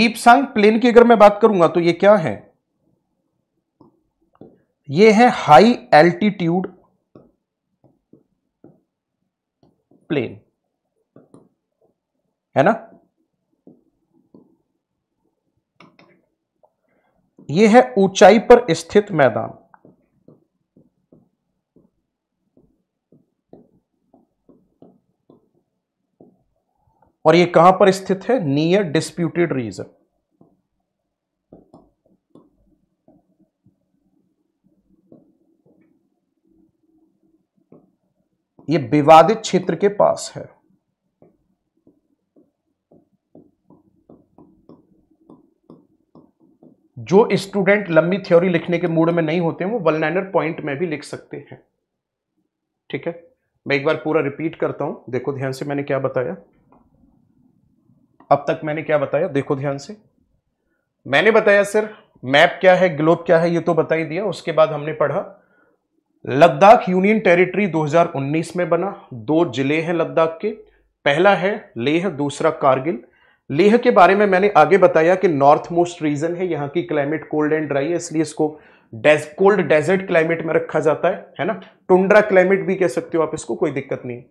डीप सांग प्लेन की अगर मैं बात करूंगा तो ये क्या है ये है हाई एल्टीट्यूड प्लेन है ना ये है ऊंचाई पर स्थित मैदान और ये कहां पर स्थित है नियर डिस्प्यूटेड रीजन ये विवादित क्षेत्र के पास है जो स्टूडेंट लंबी थ्योरी लिखने के मूड में नहीं होते हैं वो वन पॉइंट में भी लिख सकते हैं ठीक है मैं एक बार पूरा रिपीट करता हूं देखो ध्यान से मैंने क्या बताया अब तक मैंने क्या बताया देखो ध्यान से मैंने बताया सर मैप क्या है ग्लोब क्या है ये तो बता ही दिया उसके बाद हमने पढ़ा लद्दाख यूनियन टेरिटरी 2019 में बना दो जिले हैं लद्दाख के पहला है लेह दूसरा कारगिल लेह के बारे में मैंने आगे बताया कि नॉर्थ मोस्ट रीजन है यहाँ की क्लाइमेट कोल्ड एंड ड्राई है इसलिए इसको डेज, कोल्ड डेजर्ट क्लाइमेट में रखा जाता है है ना टुंड्रा क्लाइमेट भी कह सकते हो आप इसको कोई दिक्कत नहीं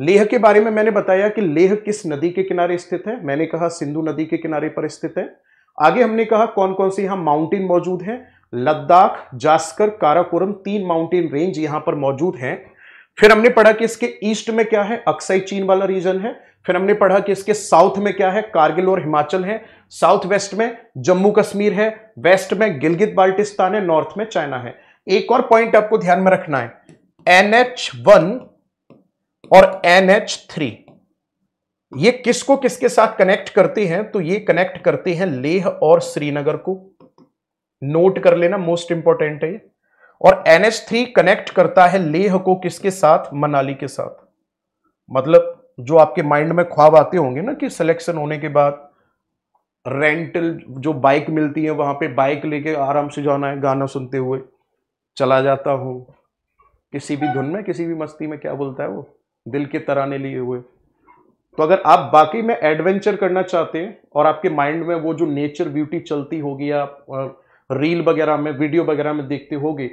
लेह के बारे में मैंने बताया कि लेह किस नदी के किनारे स्थित है मैंने कहा सिंधु नदी के किनारे पर स्थित है आगे हमने कहा कौन कौन से यहां माउंटेन मौजूद हैं लद्दाख जास्कर काराकोरम तीन माउंटेन रेंज यहां पर मौजूद हैं फिर हमने पढ़ा कि इसके ईस्ट में क्या है अक्साई चीन वाला रीजन है फिर हमने पढ़ा कि इसके साउथ में क्या है कारगिल और हिमाचल है साउथ वेस्ट में जम्मू कश्मीर है वेस्ट में गिलगित बाल्टिस्तान है नॉर्थ में चाइना है एक और पॉइंट आपको ध्यान में रखना है एनएच वन और एन एच थ्री ये किसको किसके साथ कनेक्ट करते हैं तो ये कनेक्ट करते हैं लेह और श्रीनगर को नोट कर लेना मोस्ट इंपॉर्टेंट है ये और एन एच थ्री कनेक्ट करता है लेह को किसके साथ मनाली के साथ मतलब जो आपके माइंड में ख्वाब आते होंगे ना कि सिलेक्शन होने के बाद रेंटल जो बाइक मिलती है वहां पे बाइक लेके आराम से जाना है गाना सुनते हुए चला जाता हूं किसी भी धुन में किसी भी मस्ती में क्या बोलता है वो दिल के तराने लिए हुए तो अगर आप बाकी में एडवेंचर करना चाहते हैं और आपके माइंड में वो जो नेचर ब्यूटी चलती होगी आप रील वगैरह में वीडियो वगैरह में देखते होगे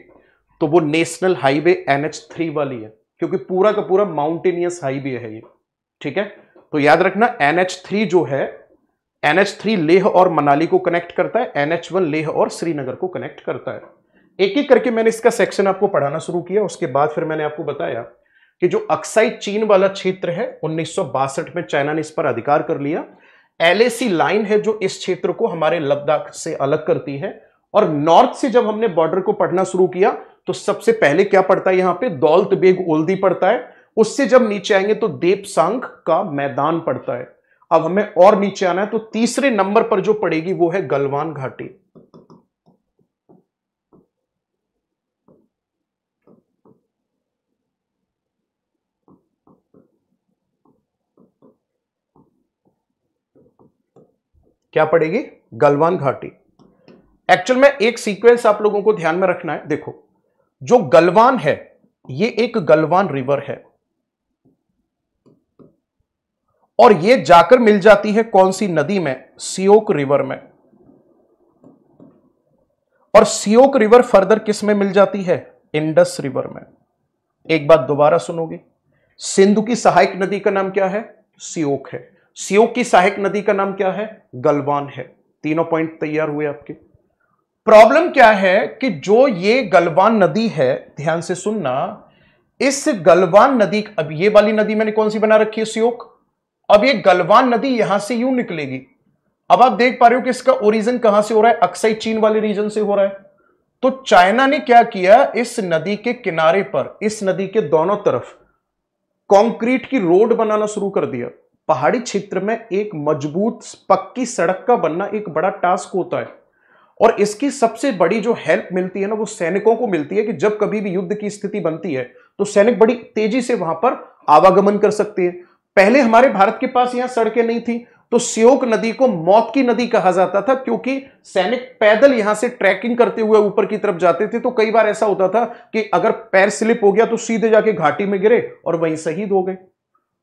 तो वो national highway N H three वाली है क्योंकि पूरा का पूरा माउंटेनियस हाईवे है ये ठीक है तो याद रखना एन एच थ्री जो है एन एच थ्री लेह और मनाली को कनेक्ट करता है एन एच वन लेह और श्रीनगर को कनेक्ट करता है एक एक करके मैंने इसका सेक्शन आपको पढ़ाना शुरू किया उसके बाद फिर मैंने आपको बताया कि जो अक्साई चीन वाला क्षेत्र है उन्नीस में चाइना ने इस पर अधिकार कर लिया एलएसी लाइन है जो इस क्षेत्र को हमारे लद्दाख से अलग करती है और नॉर्थ से जब हमने बॉर्डर को पढ़ना शुरू किया तो सबसे पहले क्या पड़ता है यहां पे दौलत बेग ओल्दी पड़ता है उससे जब नीचे आएंगे तो देपसांग का मैदान पड़ता है अब हमें और नीचे आना है तो तीसरे नंबर पर जो पड़ेगी वो है गलवान घाटी क्या पड़ेगी गलवान घाटी एक्चुअल में एक सीक्वेंस आप लोगों को ध्यान में रखना है देखो जो गलवान है ये एक गलवान रिवर है और ये जाकर मिल जाती है कौन सी नदी में सियोक रिवर में और सियोक रिवर फर्दर किस में मिल जाती है इंडस रिवर में एक बात दोबारा सुनोगे सिंधु की सहायक नदी का नाम क्या है सियोक है सीओ की सहायक नदी का नाम क्या है गलवान है तीनों पॉइंट तैयार हुए आपके प्रॉब्लम क्या है कि जो ये गलवान नदी है ध्यान से सुनना इस गलवान नदी अब ये वाली नदी मैंने कौन सी बना रखी है सियोक अब ये गलवान नदी यहां से यूं निकलेगी अब आप देख पा रहे हो कि इसका ओरिजन कहां से हो रहा है अक्सई चीन वाले रीजन से हो रहा है तो चाइना ने क्या किया इस नदी के किनारे पर इस नदी के दोनों तरफ कंक्रीट की रोड बनाना शुरू कर दिया पहाड़ी क्षेत्र में एक मजबूत पक्की सड़क का बनना एक बड़ा टास्क होता है और इसकी सबसे बड़ी जो हेल्प मिलती है ना वो सैनिकों को मिलती है कि जब कभी भी युद्ध की स्थिति बनती है तो सैनिक बड़ी तेजी से वहां पर आवागमन कर सकते हैं पहले हमारे भारत के पास यहां सड़कें नहीं थी तो सियोक नदी को मौत की नदी कहा जाता था क्योंकि सैनिक पैदल यहां से ट्रैकिंग करते हुए ऊपर की तरफ जाते थे तो कई बार ऐसा होता था कि अगर पैर स्लिप हो गया तो सीधे जाके घाटी में गिरे और वहीं शहीद हो गए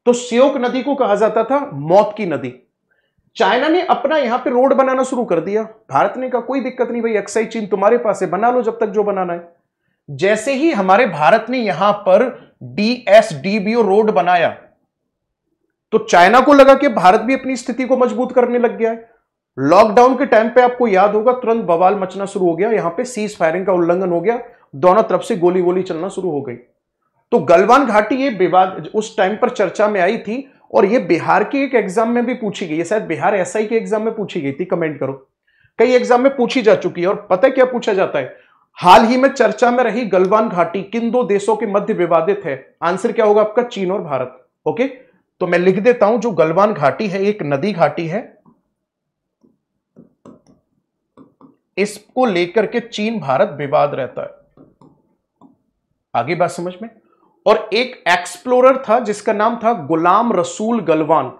तो श्योक नदी को कहा जाता था मौत की नदी चाइना ने अपना यहां पे रोड बनाना शुरू कर दिया भारत ने कहा कोई दिक्कत नहीं भाई अक्साई चीन तुम्हारे पास है बना लो जब तक जो बनाना है जैसे ही हमारे भारत ने यहां पर डीएसडीबीओ रोड बनाया तो चाइना को लगा कि भारत भी अपनी स्थिति को मजबूत करने लग गया है लॉकडाउन के टाइम पे आपको याद होगा तुरंत बवाल मचना शुरू हो गया यहां पे सीज फायरिंग का उल्लंघन हो गया दोनों तरफ से गोली गोली चलना शुरू हो गई तो गलवान घाटी ये विवाद उस टाइम पर चर्चा में आई थी और ये बिहार की एक एग्जाम में भी पूछी गई है शायद बिहार एसआई के एग्जाम में पूछी गई थी कमेंट करो कई एग्जाम में पूछी जा चुकी है और पता है क्या पूछा जाता है हाल ही में चर्चा में रही गलवान घाटी किन दो देशों के मध्य विवादित है आंसर क्या होगा आपका चीन और भारत ओके तो मैं लिख देता हूं जो गलवान घाटी है एक नदी घाटी है इसको लेकर के चीन भारत विवाद रहता है आगे बात समझ में और एक एक्सप्लोरर था जिसका नाम था गुलाम रसूल गलवान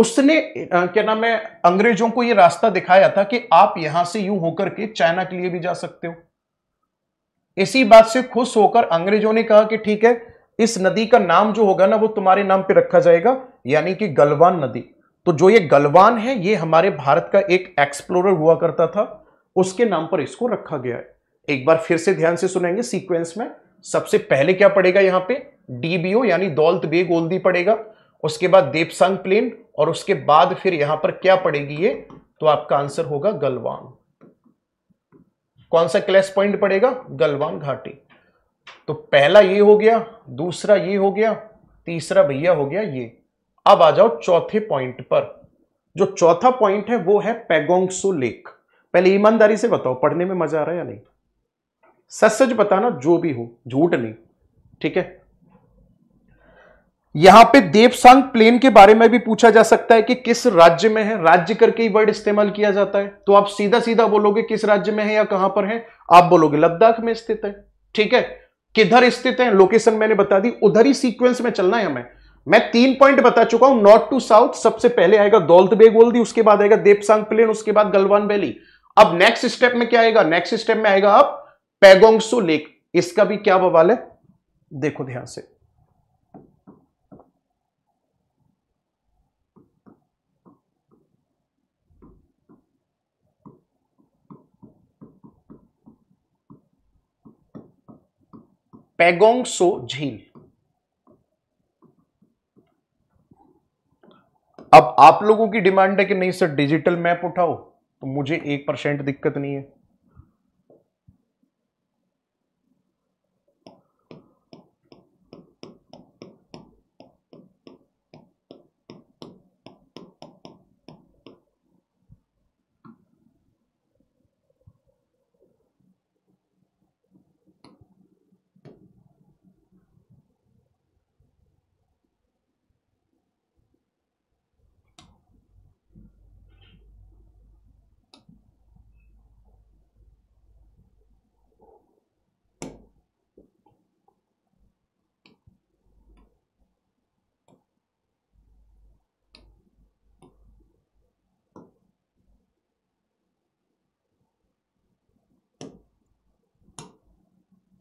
उसने क्या नाम है अंग्रेजों को यह रास्ता दिखाया था कि आप यहां से यूं होकर के चाइना के लिए भी जा सकते हो इसी बात से खुश होकर अंग्रेजों ने कहा कि ठीक है इस नदी का नाम जो होगा ना वो तुम्हारे नाम पे रखा जाएगा यानी कि गलवान नदी तो जो ये गलवान है ये हमारे भारत का एक एक्सप्लोरर हुआ करता था उसके नाम पर इसको रखा गया है एक बार फिर से ध्यान से सुनेंगे सीक्वेंस में सबसे पहले क्या पड़ेगा यहां पे डीबीओ यानी दौलत बे गोल्दी पड़ेगा उसके बाद देवसंग प्लेन और उसके बाद फिर यहां पर क्या पड़ेगी ये तो आपका आंसर होगा गलवान कौन सा क्लैश पॉइंट पड़ेगा गलवान घाटी तो पहला ये हो गया दूसरा ये हो गया तीसरा भैया हो गया ये अब आ जाओ चौथे पॉइंट पर जो चौथा पॉइंट है वो है पैगोंगसो लेक पहले ईमानदारी से बताओ पढ़ने में मजा आ रहा है या नहीं सच सच बताना जो भी हो झूठ नहीं ठीक है यहां पे देवसांग प्लेन के बारे में भी पूछा जा सकता है कि किस राज्य में है राज्य करके ही वर्ड इस्तेमाल किया जाता है तो आप सीधा सीधा बोलोगे किस राज्य में है या कहां पर है आप बोलोगे लद्दाख में स्थित है ठीक है किधर स्थित है लोकेशन मैंने बता दी उधर ही सीक्वेंस में चलना है हमें मैं तीन पॉइंट बता चुका हूं नॉर्थ टू साउथ सबसे पहले आएगा दौलत बेग ओल्दी उसके बाद आएगा देवसांग प्लेन उसके बाद गलवान वैली अब नेक्स्ट स्टेप में क्या आएगा नेक्स्ट स्टेप में आएगा आप पैगोंगसो लेक इसका भी क्या बवाल है देखो ध्यान से पैगोंगसो झील अब आप लोगों की डिमांड है कि नहीं सर डिजिटल मैप उठाओ तो मुझे एक परसेंट दिक्कत नहीं है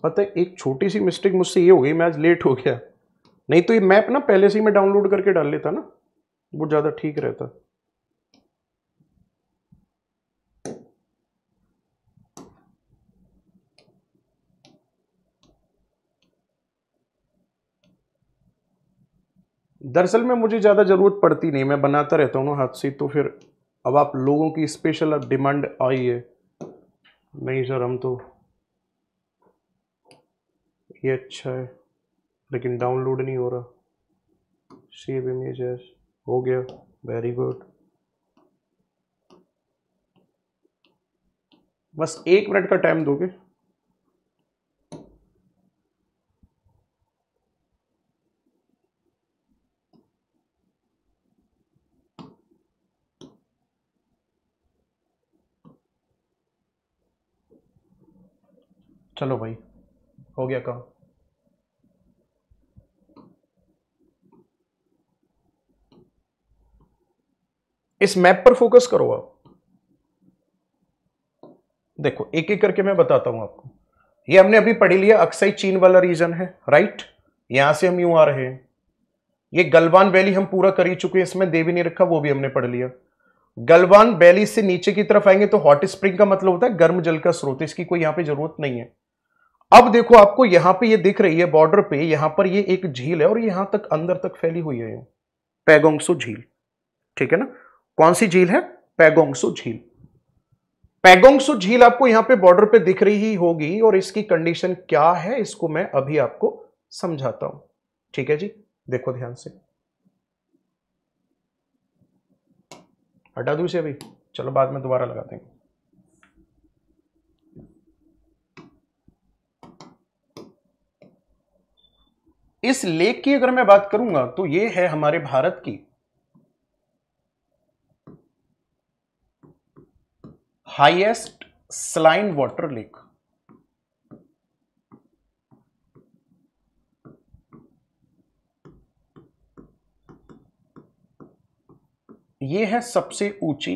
पता है एक छोटी सी मिस्टेक मुझसे ये हो गई मैं आज लेट हो गया नहीं तो ये मैप ना पहले से ही मैं डाउनलोड करके डाल लेता ना वो ज़्यादा ठीक रहता दरअसल में मुझे ज़्यादा ज़रूरत पड़ती नहीं मैं बनाता रहता हूँ ना हाथ से तो फिर अब आप लोगों की स्पेशल अब डिमांड आई है नहीं सर हम तो ये अच्छा है लेकिन डाउनलोड नहीं हो रहा सेव इमेज है हो गया वेरी गुड बस एक मिनट का टाइम दोगे चलो भाई हो गया कम इस मैप पर फोकस करो आप देखो एक एक करके मैं बताता हूं आपको ये हमने अभी पढ़ी लिया अक्सई चीन वाला रीजन है राइट यहां से हम यूं आ रहे हैं ये गलवान वैली हम पूरा कर ही चुके हैं इसमें देवी नहीं रखा वो भी हमने पढ़ लिया गलवान वैली से नीचे की तरफ आएंगे तो हॉट स्प्रिंग का मतलब होता है गर्म जल का स्रोत इसकी कोई यहां पे जरूरत नहीं है अब देखो आपको यहां पे ये दिख रही है बॉर्डर पे यहां पर ये एक झील है और यहां तक अंदर तक फैली हुई है पैगोंगसो झील ठीक है ना कौन सी झील है पैगोंगसो झील पैगोंगसो झील आपको यहां पे बॉर्डर पे दिख रही ही होगी और इसकी कंडीशन क्या है इसको मैं अभी आपको समझाता हूं ठीक है जी देखो ध्यान से हटा दू इसे अभी चलो बाद में दोबारा लगा देंगे इस लेक की अगर मैं बात करूंगा तो ये है हमारे भारत की हाईएस्ट स्लाइन वाटर लेक ये है सबसे ऊंची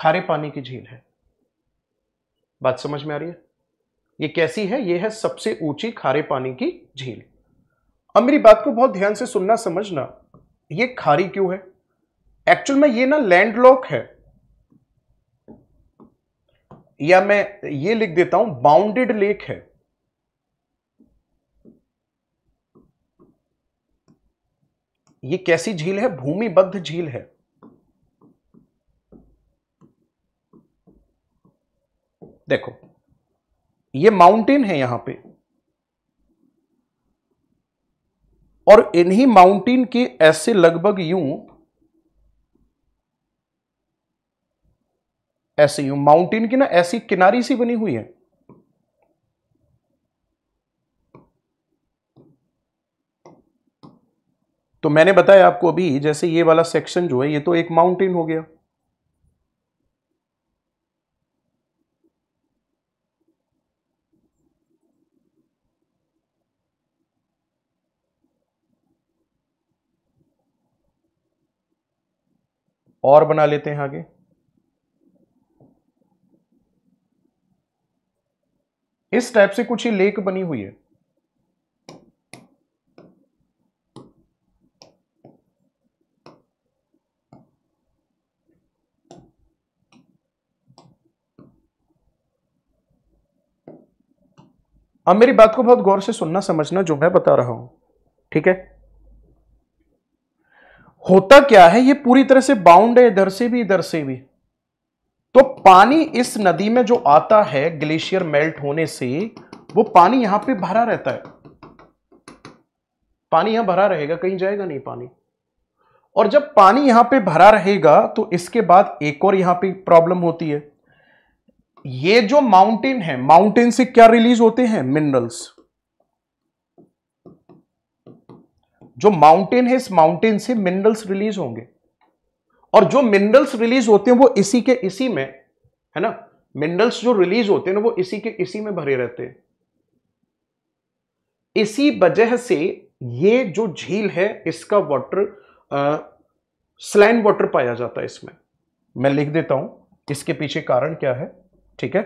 खारे पानी की झील है बात समझ में आ रही है ये कैसी है ये है सबसे ऊंची खारे पानी की झील अब मेरी बात को बहुत ध्यान से सुनना समझना ये खारी क्यों है एक्चुअल में ये ना लैंडलॉक है या मैं ये लिख देता हूं बाउंडेड लेक है ये कैसी झील है भूमिबद्ध झील है देखो ये माउंटेन है यहां पे और इन्हीं माउंटेन के ऐसे लगभग यूं ऐसे यूं माउंटेन की ना ऐसी किनारी सी बनी हुई है तो मैंने बताया आपको अभी जैसे ये वाला सेक्शन जो है ये तो एक माउंटेन हो गया और बना लेते हैं आगे इस टाइप से कुछ ही लेक बनी हुई है अब मेरी बात को बहुत गौर से सुनना समझना जो मैं बता रहा हूं ठीक है होता क्या है ये पूरी तरह से बाउंड है इधर से भी इधर से भी तो पानी इस नदी में जो आता है ग्लेशियर मेल्ट होने से वो पानी यहां पे भरा रहता है पानी यहां भरा रहेगा कहीं जाएगा नहीं पानी और जब पानी यहां पे भरा रहेगा तो इसके बाद एक और यहां पे प्रॉब्लम होती है ये जो माउंटेन है माउंटेन से क्या रिलीज होते हैं मिनरल्स जो माउंटेन है इस माउंटेन से मिनरल्स रिलीज होंगे और जो मिनरल्स रिलीज होते हैं वो इसी के इसी में है ना मिनरल्स जो रिलीज होते हैं ना वो इसी के इसी में भरे रहते हैं इसी वजह से ये जो झील है इसका वाटर स्लैन वाटर पाया जाता है इसमें मैं लिख देता हूं इसके पीछे कारण क्या है ठीक है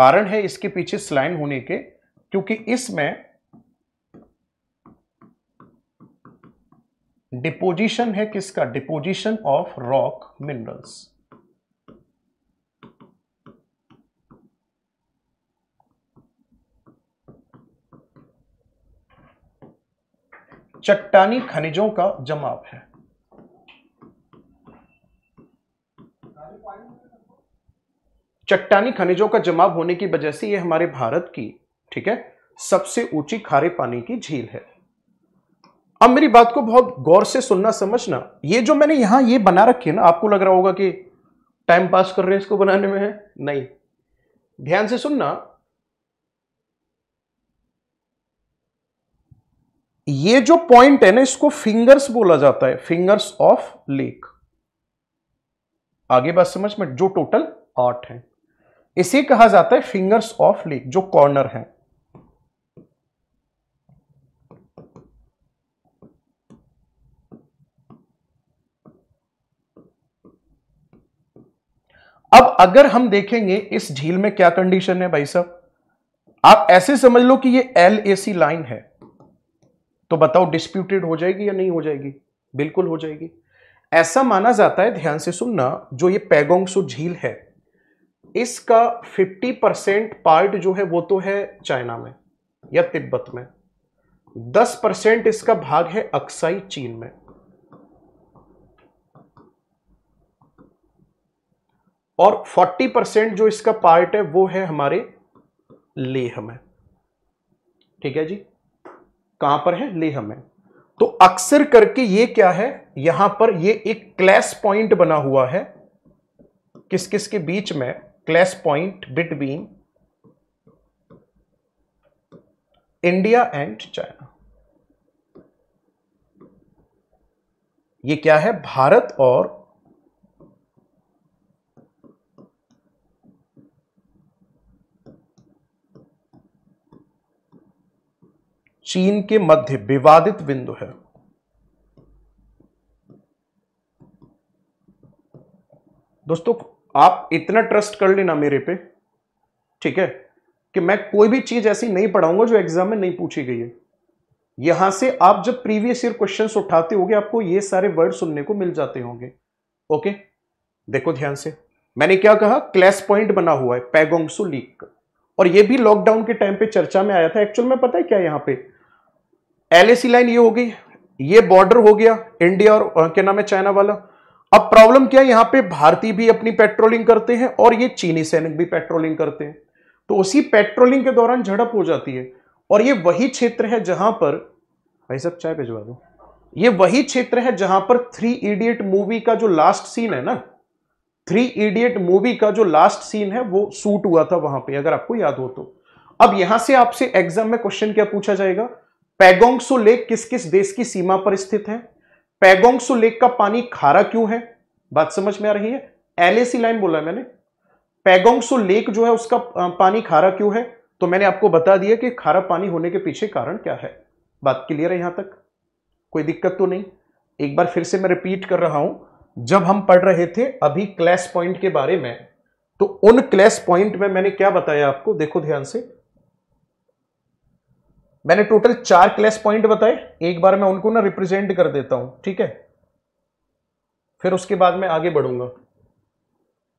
कारण है इसके पीछे स्लैन होने के क्योंकि इसमें डिपोजिशन है किसका डिपोजिशन ऑफ रॉक मिनरल्स चट्टानी खनिजों का जमाव है चट्टानी खनिजों का जमाव होने की वजह से यह हमारे भारत की ठीक है सबसे ऊंची खारे पानी की झील है अब मेरी बात को बहुत गौर से सुनना समझना ये जो मैंने यहां ये बना रखी है ना आपको लग रहा होगा कि टाइम पास कर रहे हैं इसको बनाने में है नहीं ध्यान से सुनना ये जो पॉइंट है ना इसको फिंगर्स बोला जाता है फिंगर्स ऑफ लेक आगे बात समझ में जो टोटल आठ है इसे कहा जाता है फिंगर्स ऑफ लेक जो कॉर्नर है अब अगर हम देखेंगे इस झील में क्या कंडीशन है भाई साहब आप ऐसे समझ लो कि ये एल ए सी लाइन है तो बताओ डिस्प्यूटेड हो जाएगी या नहीं हो जाएगी बिल्कुल हो जाएगी ऐसा माना जाता है ध्यान से सुनना जो ये पैगोंगसो झील है इसका 50 परसेंट पार्ट जो है वो तो है चाइना में या तिब्बत में 10 परसेंट इसका भाग है अक्साई चीन में और 40 परसेंट जो इसका पार्ट है वो है हमारे लेह में ठीक है जी कहां पर है लेह में तो अक्सर करके ये क्या है यहां पर ये एक क्लैश पॉइंट बना हुआ है किस किस के बीच में clash point between India and China ये क्या है भारत और चीन के मध्य विवादित बिंदु है दोस्तों आप इतना ट्रस्ट कर लेना मेरे पे ठीक है कि मैं कोई भी चीज ऐसी नहीं पढ़ाऊंगा जो एग्जाम में नहीं पूछी गई है यहां से आप जब प्रीवियस ईयर क्वेश्चंस उठाते होंगे आपको ये सारे वर्ड सुनने को मिल जाते होंगे ओके देखो ध्यान से मैंने क्या कहा क्लैश पॉइंट बना हुआ है पैगोंगसू लीक और ये भी लॉकडाउन के टाइम पे चर्चा में आया था एक्चुअल में पता है क्या यहां पे एल लाइन ये हो गई ये बॉर्डर हो गया इंडिया और क्या नाम है चाइना वाला अब प्रॉब्लम क्या है यहां पे भारतीय भी अपनी पेट्रोलिंग करते हैं और ये चीनी सैनिक भी पेट्रोलिंग करते हैं तो उसी पेट्रोलिंग के दौरान झड़प हो जाती है और ये वही क्षेत्र है जहां पर भाई साहब चाय भिजवा दो ये वही क्षेत्र है जहां पर थ्री इडियट मूवी का जो लास्ट सीन है ना थ्री इडियट मूवी का जो लास्ट सीन है वो सूट हुआ था वहां पे अगर आपको याद हो तो अब यहां से आपसे एग्जाम में क्वेश्चन क्या पूछा जाएगा पैगोंगसो लेक किस किस देश की सीमा पर स्थित है पैगोंगसो लेक का पानी खारा क्यों है बात समझ में आ रही है एलएसी लाइन बोला मैंने पैगोंगसो लेक जो है उसका पानी खारा क्यों है तो मैंने आपको बता दिया कि खारा पानी होने के पीछे कारण क्या है बात क्लियर है यहां तक कोई दिक्कत तो नहीं एक बार फिर से मैं रिपीट कर रहा हूं जब हम पढ़ रहे थे अभी क्लैश पॉइंट के बारे में तो उन क्लैश पॉइंट में मैंने क्या बताया आपको देखो ध्यान से मैंने टोटल चार क्लेश पॉइंट बताए एक बार मैं उनको ना रिप्रेजेंट कर देता हूं ठीक है फिर उसके बाद मैं आगे बढ़ूंगा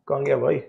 कहाँ गया भाई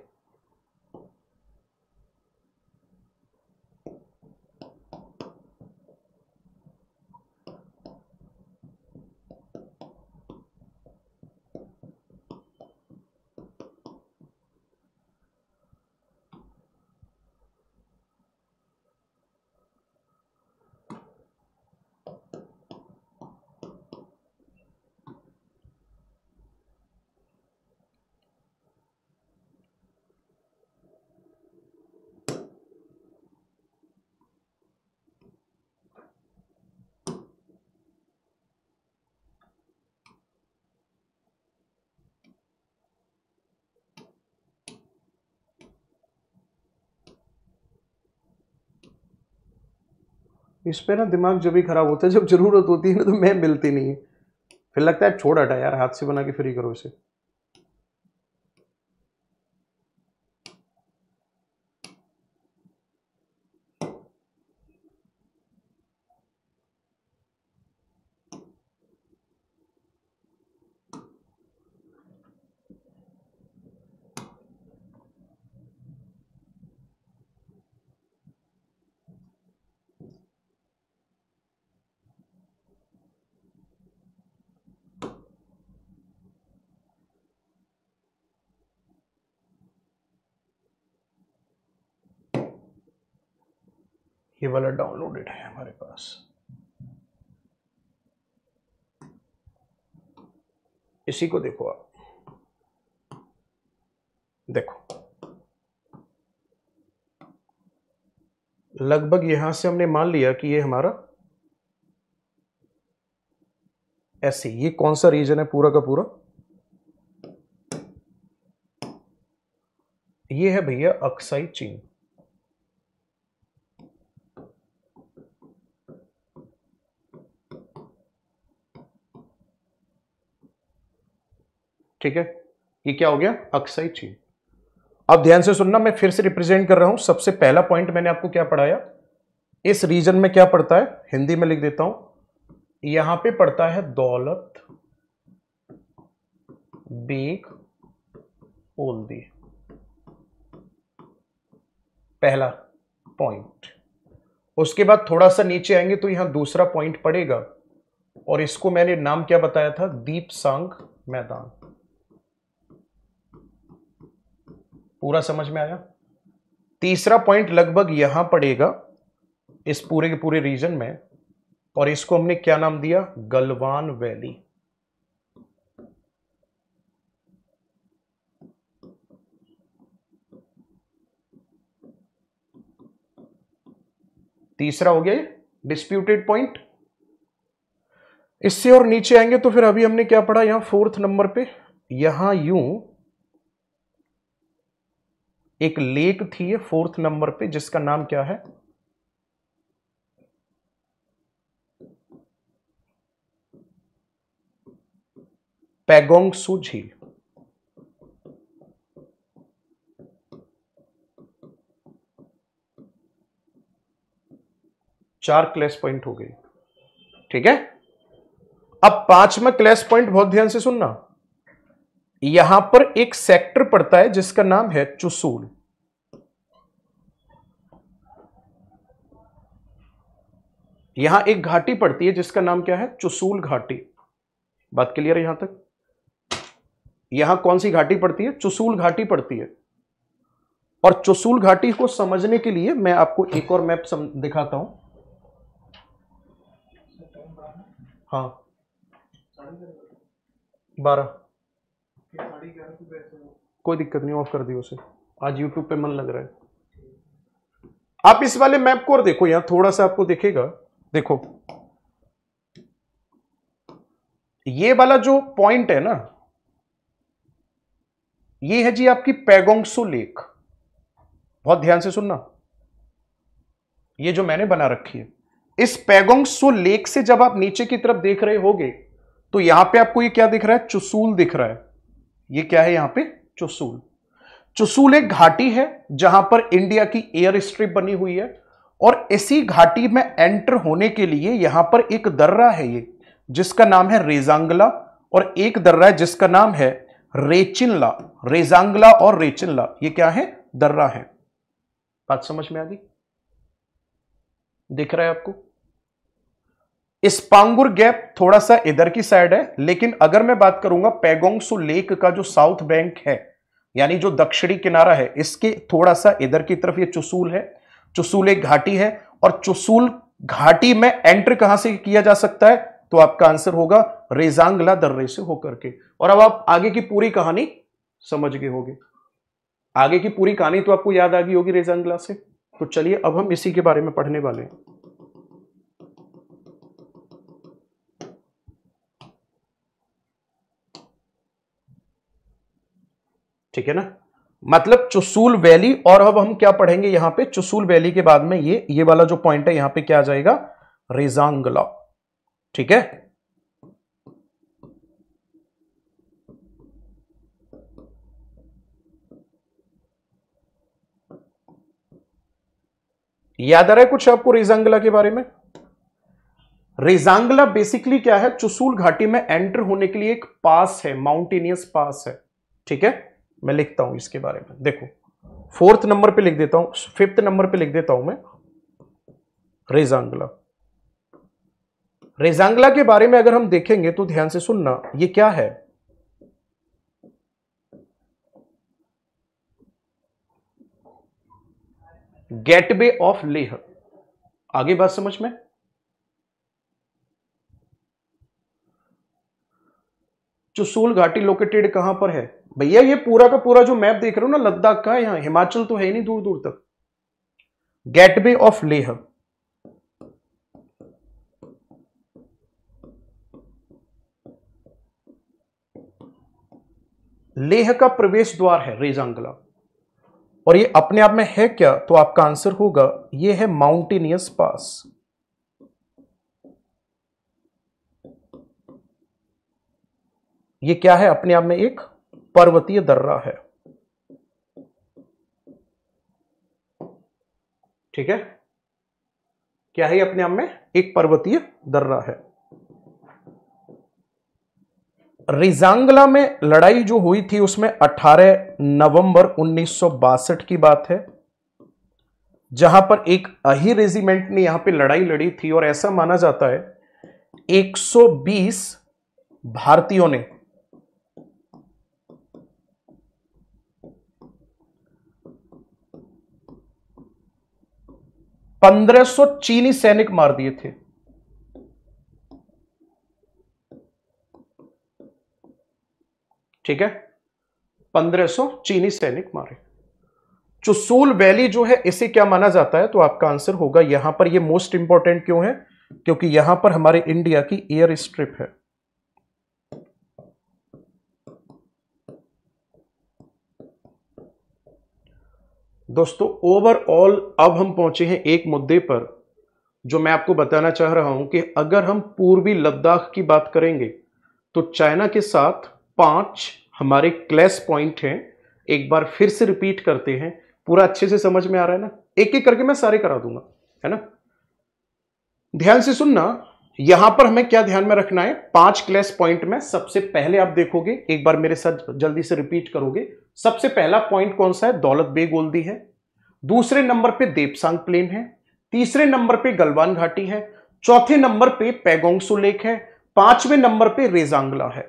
इस पर ना दिमाग जब भी ख़राब होता है जब ज़रूरत होती है ना तो मैं मिलती नहीं है फिर लगता है छोड़ हटा यार हाथ से बना के फ्री करो इसे ये वाला डाउनलोडेड है हमारे पास इसी को देखो आप देखो लगभग यहां से हमने मान लिया कि ये हमारा ऐसे ये कौन सा रीजन है पूरा का पूरा ये है भैया अक्साई चीन ठीक है ये क्या हो गया अक्साई चीन अब ध्यान से सुनना मैं फिर से रिप्रेजेंट कर रहा हूं सबसे पहला पॉइंट मैंने आपको क्या पढ़ाया इस रीजन में क्या पड़ता है हिंदी में लिख देता हूं यहां पे पड़ता है दौलत बेग ओल्दी पहला पॉइंट उसके बाद थोड़ा सा नीचे आएंगे तो यहां दूसरा पॉइंट पड़ेगा और इसको मैंने नाम क्या बताया था दीप सांग मैदान पूरा समझ में आया तीसरा पॉइंट लगभग यहां पड़ेगा इस पूरे के पूरे रीजन में और इसको हमने क्या नाम दिया गलवान वैली तीसरा हो गया डिस्प्यूटेड पॉइंट इससे और नीचे आएंगे तो फिर अभी हमने क्या पढ़ा यहां फोर्थ नंबर पे यहां यूं एक लेक थी फोर्थ नंबर पे जिसका नाम क्या है पैगोंगसू झील चार क्लेश पॉइंट हो गई ठीक है अब पांचवा क्लेश पॉइंट बहुत ध्यान से सुनना यहां पर एक सेक्टर पड़ता है जिसका नाम है चुसूल यहां एक घाटी पड़ती है जिसका नाम क्या है चुसूल घाटी बात क्लियर है यहां तक यहां कौन सी घाटी पड़ती है चुसूल घाटी पड़ती है और चुसूल घाटी को समझने के लिए मैं आपको एक और मैप सम... दिखाता हूं हाँ बारह कोई दिक्कत नहीं ऑफ कर दी उसे आज यूट्यूब पे मन लग रहा है आप इस वाले मैप को और देखो यहां थोड़ा सा आपको देखेगा देखो ये वाला जो पॉइंट है ना ये है जी आपकी पैगोंगसो लेक बहुत ध्यान से सुनना ये जो मैंने बना रखी है इस पैगोंगसो लेक से जब आप नीचे की तरफ देख रहे होगे तो यहां पे आपको ये क्या दिख रहा है चुसूल दिख रहा है ये क्या है यहां पे चुसूल चुसूल एक घाटी है जहां पर इंडिया की एयर स्ट्रिप बनी हुई है और इसी घाटी में एंटर होने के लिए यहां पर एक दर्रा है ये जिसका नाम है रेजांगला और एक दर्रा है जिसका नाम है रेचिनला रेजांगला और रेचिनला ये क्या है दर्रा है बात समझ में आ गई दिख रहा है आपको स्पांगुर गैप थोड़ा सा इधर की साइड है लेकिन अगर मैं बात करूंगा पैगोंगसु लेक का जो साउथ बैंक है यानी जो दक्षिणी किनारा है इसके थोड़ा सा इधर की तरफ ये चुसूल है चुसूल एक घाटी है और चुसूल घाटी में एंटर कहां से किया जा सकता है तो आपका आंसर होगा रेजांगला दर्रे से होकर के और अब आप आगे की पूरी कहानी समझ गए होगे आगे की पूरी कहानी तो आपको याद आ गई होगी रेजांगला से तो चलिए अब हम इसी के बारे में पढ़ने वाले हैं ठीक है ना मतलब चुसूल वैली और अब हम क्या पढ़ेंगे यहां पे चुसूल वैली के बाद में ये ये वाला जो पॉइंट है यहां पे क्या आ जाएगा रेजांगला ठीक है याद आ रहा है कुछ आपको रेजांगला के बारे में रेजांगला बेसिकली क्या है चुसूल घाटी में एंटर होने के लिए एक पास है माउंटेनियस पास है ठीक है मैं लिखता हूं इसके बारे में देखो फोर्थ नंबर पे लिख देता हूं फिफ्थ नंबर पे लिख देता हूं मैं रेजांगला रेजांगला के बारे में अगर हम देखेंगे तो ध्यान से सुनना ये क्या है गेटवे ऑफ लेह आगे बात समझ में चुसूल घाटी लोकेटेड कहां पर है भैया ये पूरा का पूरा जो मैप देख रहे हो ना लद्दाख का यहां हिमाचल तो है ही नहीं दूर दूर तक गेटवे ऑफ लेह लेह का प्रवेश द्वार है रेजांगला और ये अपने आप में है क्या तो आपका आंसर होगा ये है माउंटेनियस पास ये क्या है अपने आप में एक पर्वतीय दर्रा है ठीक है क्या है अपने आप में एक पर्वतीय दर्रा है रिजांगला में लड़ाई जो हुई थी उसमें 18 नवंबर उन्नीस की बात है जहां पर एक अही रेजिमेंट ने यहां पे लड़ाई लड़ी थी और ऐसा माना जाता है 120 भारतीयों ने 1500 चीनी सैनिक मार दिए थे ठीक है 1500 चीनी सैनिक मारे चुसूल वैली जो है इसे क्या माना जाता है तो आपका आंसर होगा यहां पर ये मोस्ट इंपॉर्टेंट क्यों है क्योंकि यहां पर हमारे इंडिया की एयर स्ट्रिप है दोस्तों ओवरऑल अब हम पहुंचे हैं एक मुद्दे पर जो मैं आपको बताना चाह रहा हूं कि अगर हम पूर्वी लद्दाख की बात करेंगे तो चाइना के साथ पांच हमारे क्लैस पॉइंट हैं एक बार फिर से रिपीट करते हैं पूरा अच्छे से समझ में आ रहा है ना एक एक करके मैं सारे करा दूंगा है ना ध्यान से सुनना यहां पर हमें क्या ध्यान में रखना है पांच क्लैश पॉइंट में सबसे पहले आप देखोगे एक बार मेरे साथ जल्दी से रिपीट करोगे सबसे पहला पॉइंट कौन सा है दौलत बे गोल्दी है दूसरे नंबर पे देवसांग प्लेन है तीसरे नंबर पे गलवान घाटी है चौथे नंबर पे पैगोंगसो लेक है पांचवें नंबर पे रेजांगला है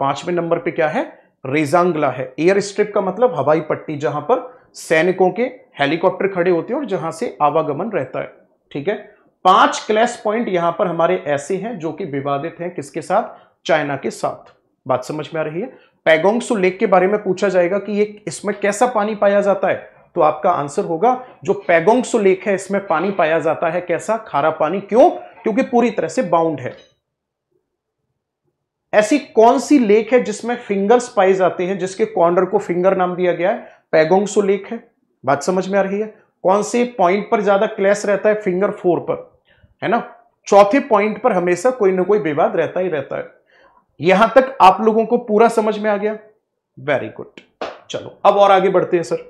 पांचवें नंबर पे क्या है रेजांगला है एयर स्ट्रिप का मतलब हवाई पट्टी जहां पर सैनिकों के हेलीकॉप्टर खड़े होते हैं और जहां से आवागमन रहता है ठीक है पांच क्लैश पॉइंट यहां पर हमारे ऐसे हैं जो कि विवादित हैं किसके साथ चाइना के साथ बात समझ में आ रही है पैगोंगसु लेक के बारे में पूछा जाएगा कि ये इसमें कैसा पानी पाया जाता है तो आपका आंसर होगा जो पैगोंगसु लेक है इसमें पानी पाया जाता है कैसा खारा पानी क्यों क्योंकि पूरी तरह से बाउंड है ऐसी कौन सी लेक है जिसमें फिंगर्स पाए जाते हैं जिसके कॉर्नर को फिंगर नाम दिया गया है पैगोंगसु लेक है बात समझ में आ रही है कौन से पॉइंट पर ज्यादा क्लैश रहता है फिंगर फोर पर है ना चौथे पॉइंट पर हमेशा कोई ना कोई विवाद रहता ही रहता है यहां तक आप लोगों को पूरा समझ में आ गया वेरी गुड चलो अब और आगे बढ़ते हैं सर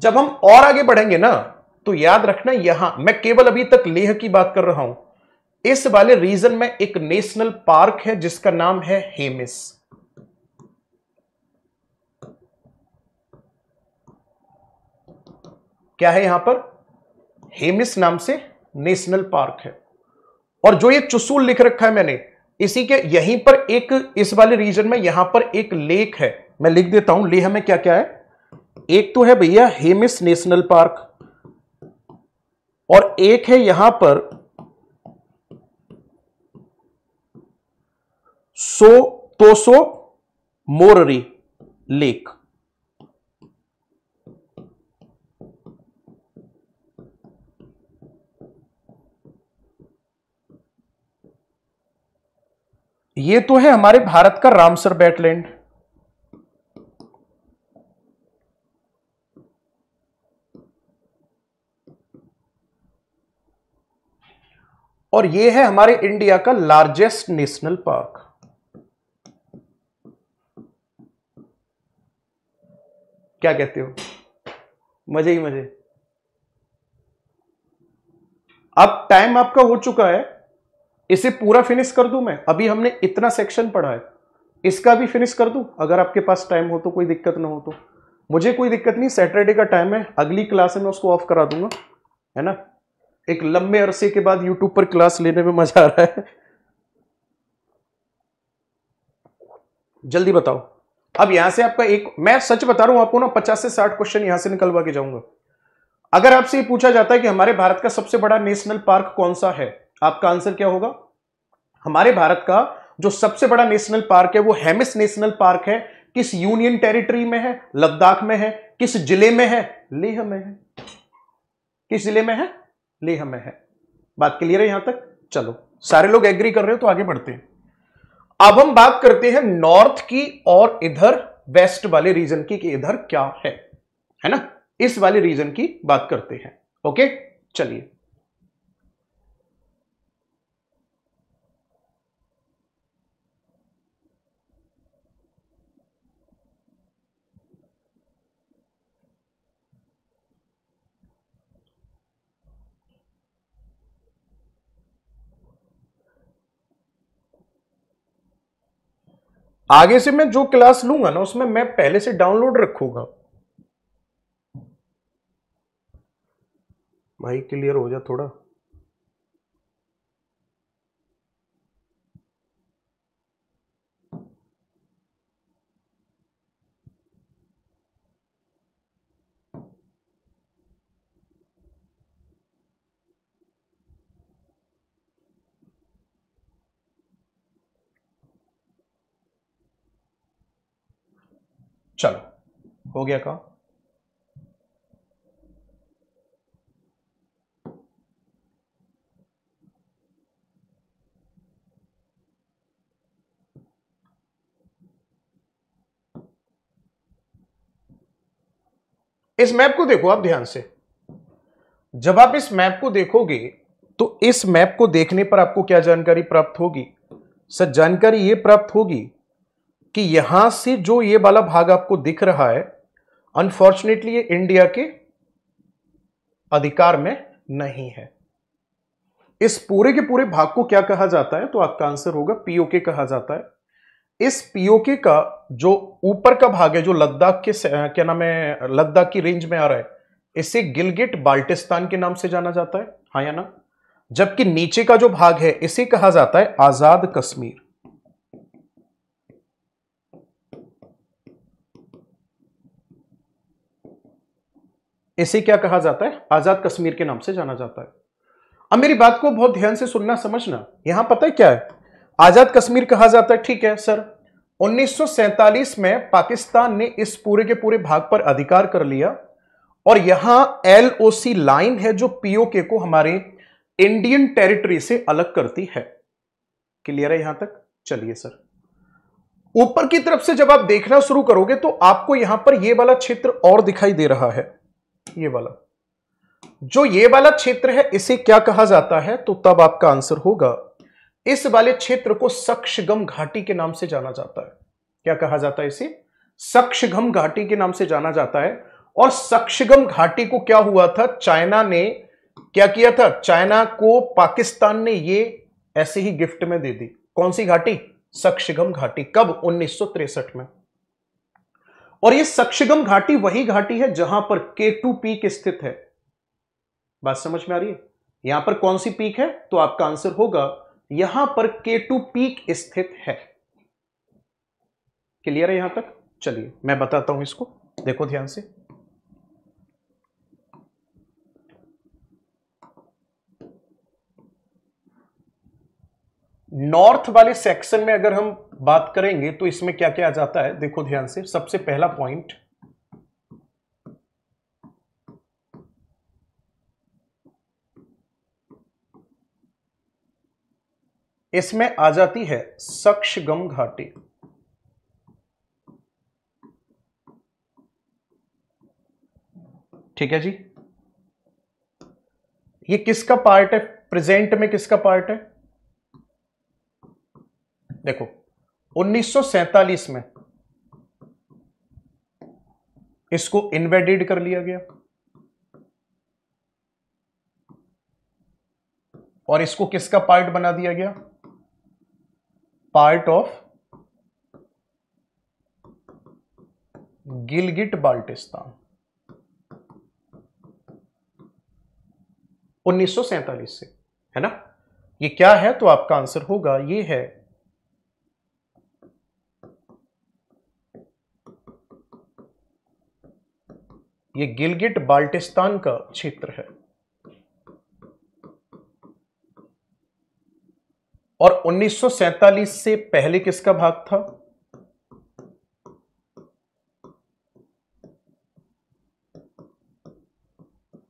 जब हम और आगे बढ़ेंगे ना तो याद रखना यहां मैं केवल अभी तक लेह की बात कर रहा हूं इस वाले रीजन में एक नेशनल पार्क है जिसका नाम है हेमिस क्या है यहां पर हेमिस नाम से नेशनल पार्क है और जो ये चुसूल लिख रखा है मैंने इसी के यहीं पर एक इस वाले रीजन में यहां पर एक लेक है मैं लिख देता हूं लेह में क्या क्या है एक तो है भैया हेमिस नेशनल पार्क और एक है यहां पर सो तोसो मोररी लेक ये तो है हमारे भारत का रामसर बैटलैंड और ये है हमारे इंडिया का लार्जेस्ट नेशनल पार्क क्या कहते हो मजे ही मजे अब टाइम आपका हो चुका है इसे पूरा फिनिश कर दूं मैं अभी हमने इतना सेक्शन पढ़ा है इसका भी फिनिश कर दूं अगर आपके पास टाइम हो तो कोई दिक्कत ना हो तो मुझे कोई दिक्कत नहीं सैटरडे का टाइम है अगली क्लास में उसको ऑफ करा दूंगा है ना एक लंबे अरसे के बाद यूट्यूब पर क्लास लेने में मजा आ रहा है जल्दी बताओ अब यहां से आपका एक मैं सच बता रहा हूं आपको ना पचास से साठ क्वेश्चन यहां से निकलवा के जाऊंगा अगर आपसे पूछा जाता है कि हमारे भारत का सबसे बड़ा नेशनल पार्क कौन सा है आपका आंसर क्या होगा हमारे भारत का जो सबसे बड़ा नेशनल पार्क है वो हेमिस नेशनल पार्क है किस यूनियन टेरिटरी में है लद्दाख में है किस जिले में है लेह में है किस जिले में है लेह में है बात क्लियर है यहां तक चलो सारे लोग एग्री कर रहे हो तो आगे बढ़ते हैं अब हम बात करते हैं नॉर्थ की और इधर वेस्ट वाले रीजन की कि इधर क्या है है ना इस वाले रीजन की बात करते हैं ओके चलिए आगे से मैं जो क्लास लूंगा ना उसमें मैं पहले से डाउनलोड रखूंगा भाई क्लियर हो जा थोड़ा चलो हो गया काम इस मैप को देखो आप ध्यान से जब आप इस मैप को देखोगे तो इस मैप को देखने पर आपको क्या जानकारी प्राप्त होगी सर जानकारी यह प्राप्त होगी कि यहां से जो ये वाला भाग आपको दिख रहा है अनफॉर्चुनेटली ये इंडिया के अधिकार में नहीं है इस पूरे के पूरे भाग को क्या कहा जाता है तो आपका आंसर होगा पीओके कहा जाता है इस पीओके का जो ऊपर का भाग है जो लद्दाख के क्या नाम है लद्दाख की रेंज में आ रहा है इसे गिलगिट बाल्टिस्तान के नाम से जाना जाता है हाँ या ना जबकि नीचे का जो भाग है इसे कहा जाता है आजाद कश्मीर इसे क्या कहा जाता है आज़ाद कश्मीर के नाम से जाना जाता है अब मेरी बात को बहुत ध्यान से सुनना समझना यहां पता है क्या है आज़ाद कश्मीर कहा जाता है ठीक है सर 1947 में पाकिस्तान ने इस पूरे के पूरे भाग पर अधिकार कर लिया और यहां एलओसी लाइन है जो पीओके को हमारे इंडियन टेरिटरी से अलग करती है क्लियर है यहां तक चलिए सर ऊपर की तरफ से जब आप देखना शुरू करोगे तो आपको यहां पर यह वाला क्षेत्र और दिखाई दे रहा है ये वाला जो ये वाला क्षेत्र है इसे क्या कहा जाता है तो तब आपका आंसर होगा इस वाले क्षेत्र को सक्षगम घाटी के नाम से जाना जाता है क्या कहा जाता है इसे सक्षगम घाटी के नाम से जाना जाता है और सक्षगम घाटी को क्या हुआ था चाइना ने क्या किया था चाइना को पाकिस्तान ने ये ऐसे ही गिफ्ट में दे दी कौन सी घाटी सक्षगम घाटी कब उन्नीस में और ये सक्षगम घाटी वही घाटी है जहां पर के टू पीक स्थित है बात समझ में आ रही है यहां पर कौन सी पीक है तो आपका आंसर होगा यहां पर के टू पीक स्थित है क्लियर है यहां तक चलिए मैं बताता हूं इसको देखो ध्यान से नॉर्थ वाले सेक्शन में अगर हम बात करेंगे तो इसमें क्या क्या आ जाता है देखो ध्यान से सबसे पहला पॉइंट इसमें आ जाती है सक्शगम घाटी ठीक है जी ये किसका पार्ट है प्रेजेंट में किसका पार्ट है देखो उन्नीस में इसको इनवेडिड कर लिया गया और इसको किसका पार्ट बना दिया गया पार्ट ऑफ गिलगिट बाल्टिस्तान 1947 से है ना ये क्या है तो आपका आंसर होगा ये है ये गिलगिट बाल्टिस्तान का क्षेत्र है और 1947 से पहले किसका भाग था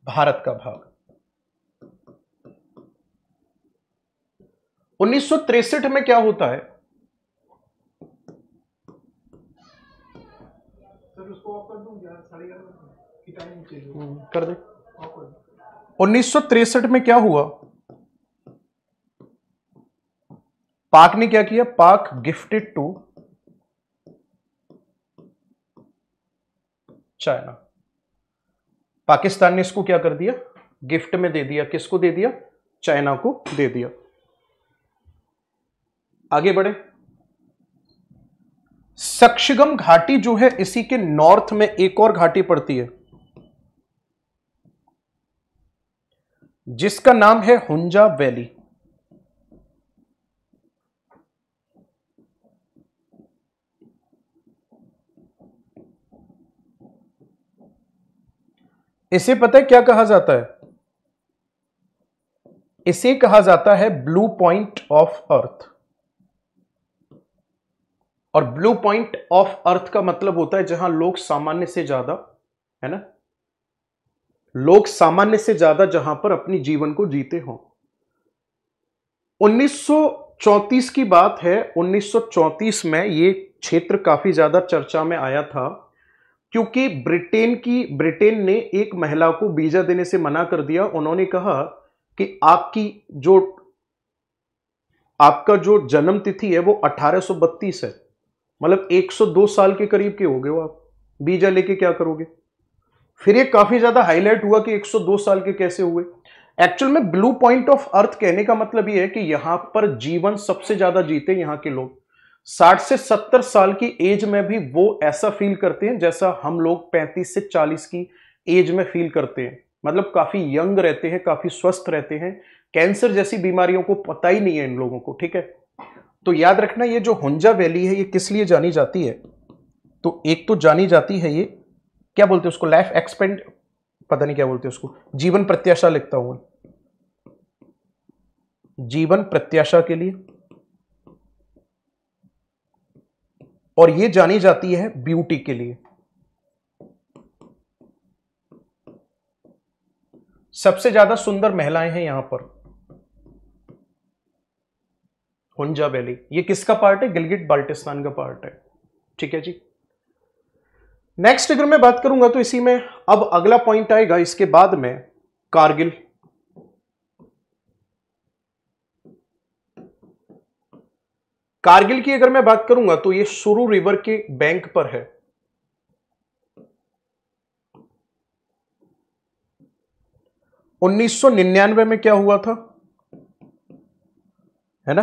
भारत का भाग उन्नीस में क्या होता है कर दे उन्नीस में क्या हुआ पाक ने क्या किया पाक गिफ्टेड टू चाइना पाकिस्तान ने इसको क्या कर दिया गिफ्ट में दे दिया किसको दे दिया चाइना को दे दिया आगे बढ़े सक्षगम घाटी जो है इसी के नॉर्थ में एक और घाटी पड़ती है जिसका नाम है हुंजा वैली इसे पता है क्या कहा जाता है इसे कहा जाता है ब्लू पॉइंट ऑफ अर्थ और ब्लू पॉइंट ऑफ अर्थ का मतलब होता है जहां लोग सामान्य से ज्यादा है ना लोग सामान्य से ज्यादा जहां पर अपनी जीवन को जीते हों 1934 की बात है 1934 में ये क्षेत्र काफी ज्यादा चर्चा में आया था क्योंकि ब्रिटेन की ब्रिटेन ने एक महिला को वीजा देने से मना कर दिया उन्होंने कहा कि आपकी जो आपका जो जन्म तिथि है वो 1832 है मतलब 102 साल के करीब के हो गए हो आप बीजा लेके क्या करोगे फिर ये काफी ज्यादा हाईलाइट हुआ कि 102 साल के कैसे हुए एक्चुअल में ब्लू पॉइंट ऑफ अर्थ कहने का मतलब ये है कि यहां पर जीवन सबसे ज्यादा जीते यहां के लोग 60 से 70 साल की एज में भी वो ऐसा फील करते हैं जैसा हम लोग 35 से 40 की एज में फील करते हैं मतलब काफी यंग रहते हैं काफी स्वस्थ रहते हैं कैंसर जैसी बीमारियों को पता ही नहीं है इन लोगों को ठीक है तो याद रखना ये जो हुंजा वैली है ये किस लिए जानी जाती है तो एक तो जानी जाती है ये क्या बोलते हैं उसको लाइफ एक्सपेंड पता नहीं क्या बोलते हैं उसको जीवन प्रत्याशा लिखता हूं जीवन प्रत्याशा के लिए और ये जानी जाती है ब्यूटी के लिए सबसे ज्यादा सुंदर महिलाएं हैं यहां पर हुंजा वैली ये किसका पार्ट है गिलगिट बाल्टिस्तान का पार्ट है ठीक है जी नेक्स्ट अगर मैं बात करूंगा तो इसी में अब अगला पॉइंट आएगा इसके बाद में कारगिल कारगिल की अगर मैं बात करूंगा तो ये सुरू रिवर के बैंक पर है उन्नीस में क्या हुआ था है ना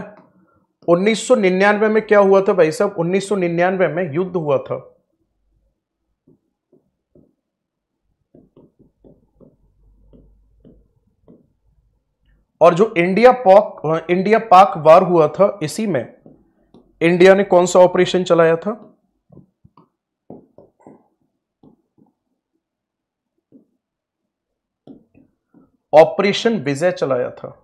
उन्नीस में क्या हुआ था भाई साहब उन्नीस में युद्ध हुआ था और जो इंडिया पॉक इंडिया पाक वार हुआ था इसी में इंडिया ने कौन सा ऑपरेशन चलाया था ऑपरेशन विजय चलाया था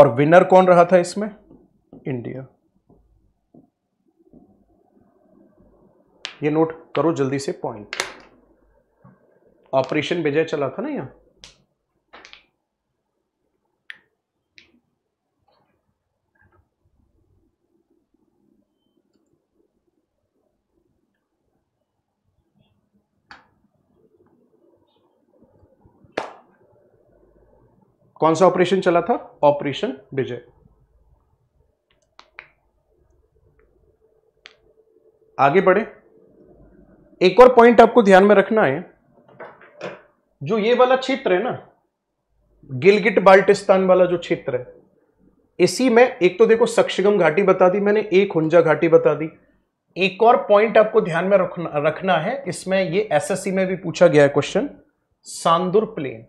और विनर कौन रहा था इसमें इंडिया ये नोट करो जल्दी से पॉइंट ऑपरेशन विजय चला था ना यहाँ कौन सा ऑपरेशन चला था ऑपरेशन विजय आगे बढ़े एक और पॉइंट आपको ध्यान में रखना है जो ये वाला क्षेत्र है ना गिलगिट बाल्टिस्तान वाला जो क्षेत्र है इसी में एक तो देखो सक्षगम घाटी बता दी मैंने एक हुंजा घाटी बता दी एक और पॉइंट आपको ध्यान में रखना रखना है इसमें ये एसएससी में भी पूछा गया है क्वेश्चन सांदुर प्लेन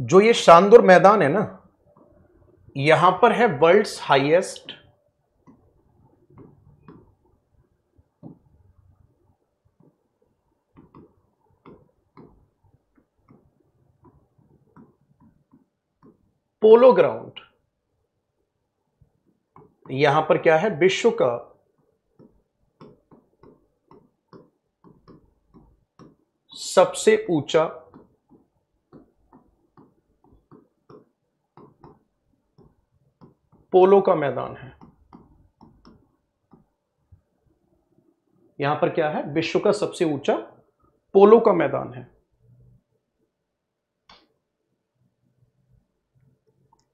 जो ये शानदुर मैदान है ना यहां पर है वर्ल्ड्स हाईएस्ट पोलो ग्राउंड यहां पर क्या है विश्व का सबसे ऊंचा पोलो का मैदान है यहां पर क्या है विश्व का सबसे ऊंचा पोलो का मैदान है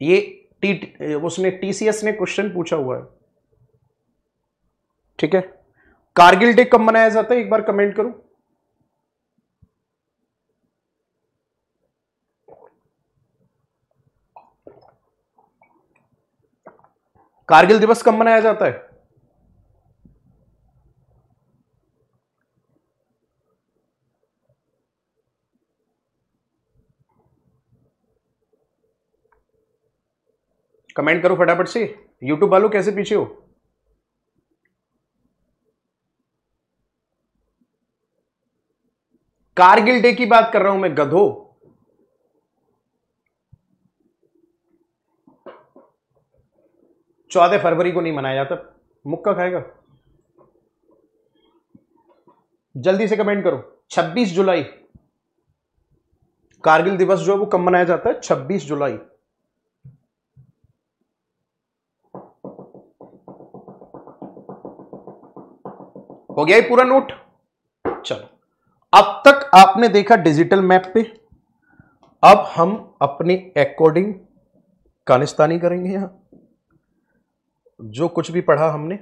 ये टी उसने टीसीएस ने क्वेश्चन पूछा हुआ है ठीक है कारगिल डे कब मनाया जाता है एक बार कमेंट करूं कारगिल दिवस कब मनाया जाता है कमेंट करो फटाफट से यूट्यूब वालों कैसे पीछे हो कारगिल डे की बात कर रहा हूं मैं गधो चौदह फरवरी को नहीं मनाया जाता मुक्का खाएगा जल्दी से कमेंट करो 26 जुलाई कारगिल दिवस जो है वो कब मनाया जाता है 26 जुलाई हो गया ही पूरा नोट चलो अब तक आपने देखा डिजिटल मैप पे अब हम अपने अकॉर्डिंग कानिस्तानी करेंगे यहां जो कुछ भी पढ़ा हमने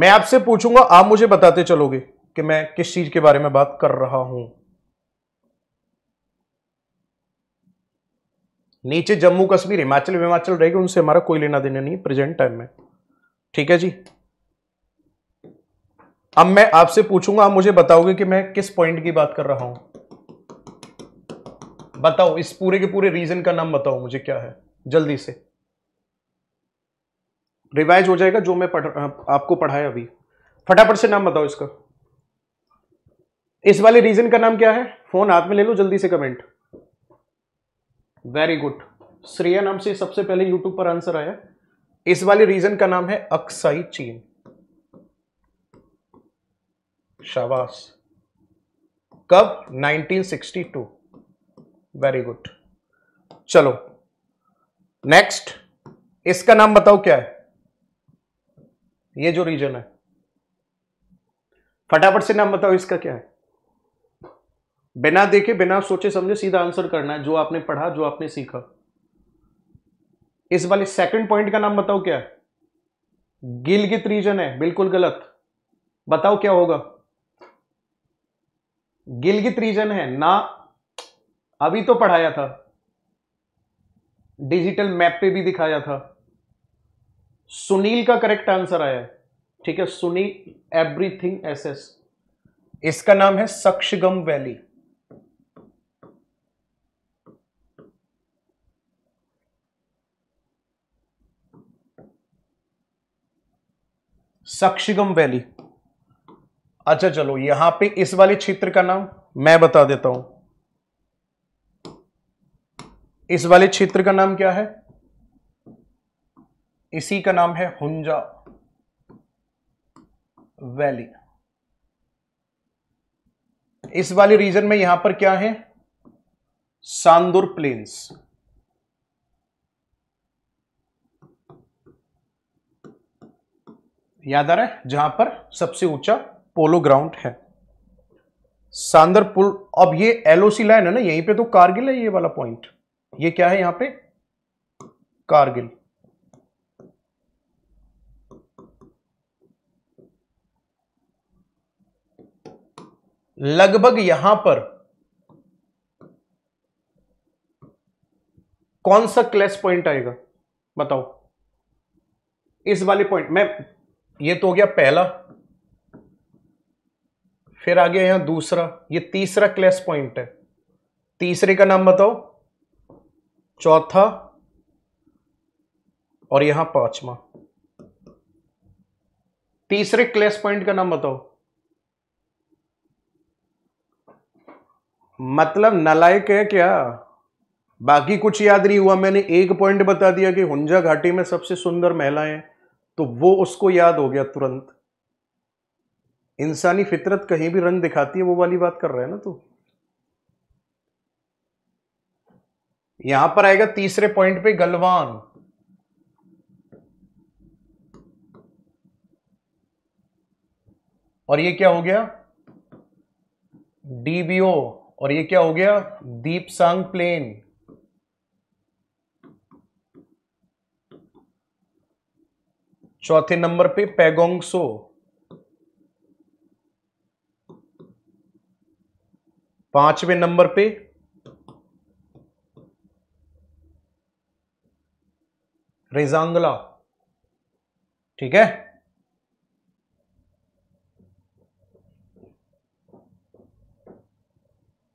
मैं आपसे पूछूंगा आप मुझे बताते चलोगे कि मैं किस चीज के बारे में बात कर रहा हूं नीचे जम्मू कश्मीर हिमाचल हिमाचल रहेगा उनसे हमारा कोई लेना देना नहीं प्रेजेंट टाइम में ठीक है जी अब मैं आपसे पूछूंगा आप मुझे बताओगे कि मैं किस पॉइंट की बात कर रहा हूं बताओ इस पूरे के पूरे रीजन का नाम बताओ मुझे क्या है जल्दी से रिवाइज हो जाएगा जो मैं पढ़ आपको पढ़ाया अभी फटाफट से नाम बताओ इसका इस वाले रीजन का नाम क्या है फोन हाथ में ले लो जल्दी से कमेंट वेरी गुड श्रेया नाम से सबसे पहले यूट्यूब पर आंसर आया इस वाले रीजन का नाम है अक्साई चीन शाबाश कब 1962 वेरी गुड चलो नेक्स्ट इसका नाम बताओ क्या है ये जो रीजन है फटाफट से नाम बताओ इसका क्या है बिना देखे बिना सोचे समझे सीधा आंसर करना है जो आपने पढ़ा जो आपने सीखा इस वाले सेकंड पॉइंट का नाम बताओ क्या है गिलगित रीजन है बिल्कुल गलत बताओ क्या होगा गिलगित रीजन है ना अभी तो पढ़ाया था डिजिटल मैप पे भी दिखाया था सुनील का करेक्ट आंसर आया ठीक है सुनील एवरीथिंग एसएस इसका नाम है सक्षगम वैली सक्षगम वैली अच्छा चलो यहां पे इस वाले क्षेत्र का नाम मैं बता देता हूं इस वाले क्षेत्र का नाम क्या है इसी का नाम है हुंजा वैली इस वाले रीजन में यहां पर क्या है सांदुर प्लेन्स याद आ रहा है जहां पर सबसे ऊंचा पोलो ग्राउंड है सांदर पुल अब ये एलओसी लाइन है ना यहीं पे तो कारगिल है ये वाला पॉइंट ये क्या है यहां पे कारगिल लगभग यहां पर कौन सा क्लेश पॉइंट आएगा बताओ इस वाले पॉइंट में ये तो हो गया पहला फिर आ गया यहां दूसरा ये तीसरा क्लेश पॉइंट है तीसरे का नाम बताओ चौथा और यहां पांचवा तीसरे क्लेश पॉइंट का नाम बताओ मतलब नलायक है क्या बाकी कुछ याद नहीं हुआ मैंने एक पॉइंट बता दिया कि हुंजा घाटी में सबसे सुंदर महिलाएं तो वो उसको याद हो गया तुरंत इंसानी फितरत कहीं भी रंग दिखाती है वो वाली बात कर रहे हैं ना तू यहां पर आएगा तीसरे पॉइंट पे गलवान और ये क्या हो गया डीबीओ और ये क्या हो गया दीपसांग प्लेन चौथे नंबर पे पैगोंगसो पांचवें नंबर पे रेजांगला ठीक है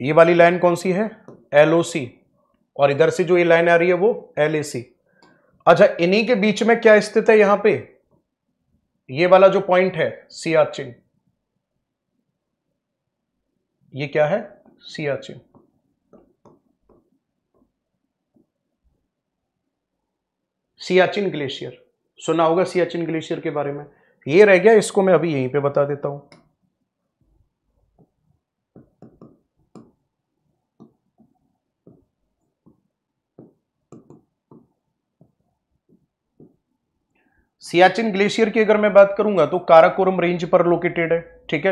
ये वाली लाइन कौन सी है एल ओ सी और इधर से जो ये लाइन आ रही है वो एल ए सी अच्छा इन्हीं के बीच में क्या स्थित है यहां पे ये वाला जो पॉइंट है सियाचिन ये क्या है सियाचिन सियाचिन ग्लेशियर सुना होगा सियाचिन ग्लेशियर के बारे में ये रह गया इसको मैं अभी यहीं पे बता देता हूं सियाचिन ग्लेशियर की अगर मैं बात करूंगा तो काराकोरम रेंज पर लोकेटेड है ठीक है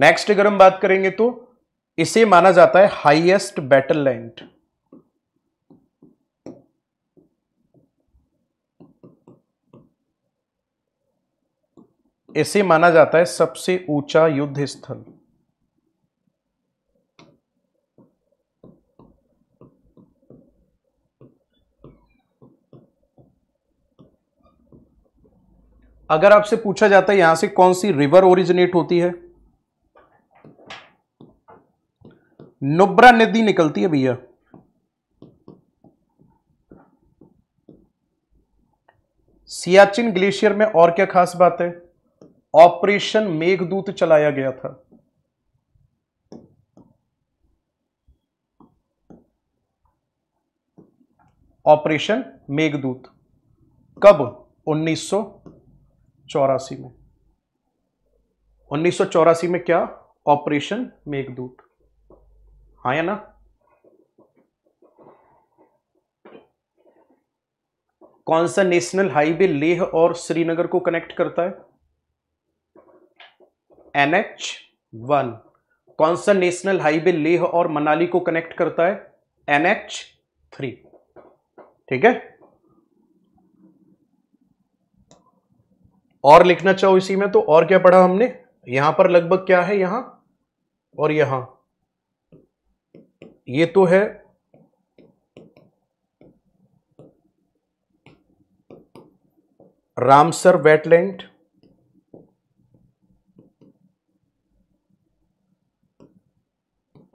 नेक्स्ट अगर हम बात करेंगे तो इसे माना जाता है हाईएस्ट बैटल लैंड इसे माना जाता है सबसे ऊंचा युद्ध स्थल अगर आपसे पूछा जाता है यहां से कौन सी रिवर ओरिजिनेट होती है नुब्रा नदी निकलती है भैया सियाचिन ग्लेशियर में और क्या खास बात है ऑपरेशन मेघदूत चलाया गया था ऑपरेशन मेघदूत कब चौरासी में उन्नीस में क्या ऑपरेशन मेघदूत हा या ना कौन सा नेशनल हाईवे लेह और श्रीनगर को कनेक्ट करता है एनएच वन कौन सा नेशनल हाईवे लेह और मनाली को कनेक्ट करता है एनएच थ्री ठीक है और लिखना चाहो इसी में तो और क्या पढ़ा हमने यहां पर लगभग क्या है यहां और यहां ये तो है रामसर वेटलैंड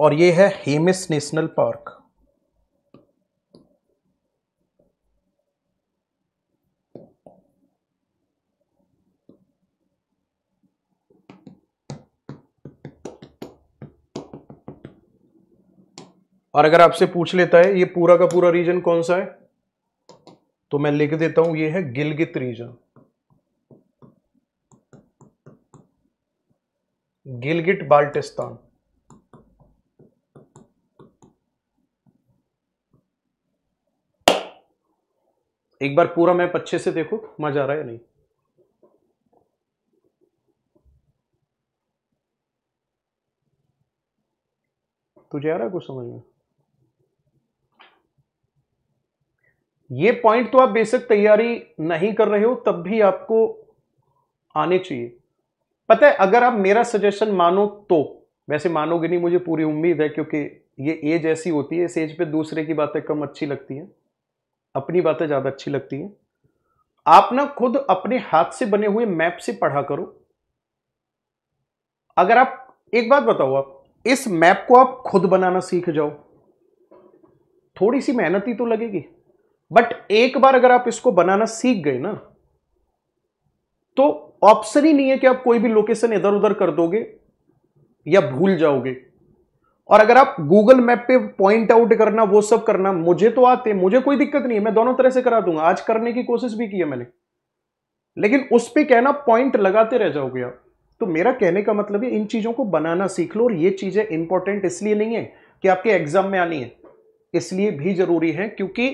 और ये है हेमिस नेशनल पार्क और अगर आपसे पूछ लेता है ये पूरा का पूरा रीजन कौन सा है तो मैं लिख देता हूं ये है गिलगित रीजन गिलगिट बाल्टिस्तान एक बार पूरा मैप अच्छे से देखो मजा आ रहा है नहीं तुझे आ रहा है कुछ समझ में ये पॉइंट तो आप बेसिक तैयारी नहीं कर रहे हो तब भी आपको आने चाहिए पता है अगर आप मेरा सजेशन मानो तो वैसे मानोगे नहीं मुझे पूरी उम्मीद है क्योंकि ये एज ऐसी होती है इस एज पे दूसरे की बातें कम अच्छी लगती हैं अपनी बातें ज़्यादा अच्छी लगती हैं आप ना खुद अपने हाथ से बने हुए मैप से पढ़ा करो अगर आप एक बात बताओ आप इस मैप को आप खुद बनाना सीख जाओ थोड़ी सी मेहनत ही तो लगेगी बट एक बार अगर आप इसको बनाना सीख गए ना तो ऑप्शन ही नहीं है कि आप कोई भी लोकेशन इधर उधर कर दोगे या भूल जाओगे और अगर आप गूगल मैप पे पॉइंट आउट करना वो सब करना मुझे तो आते मुझे कोई दिक्कत नहीं है मैं दोनों तरह से करा दूंगा आज करने की कोशिश भी की है मैंने लेकिन उस पर कहना पॉइंट लगाते रह जाओगे आप तो मेरा कहने का मतलब है इन चीजों को बनाना सीख लो और ये चीजें इंपॉर्टेंट इसलिए नहीं है कि आपके एग्जाम में आनी है इसलिए भी जरूरी है क्योंकि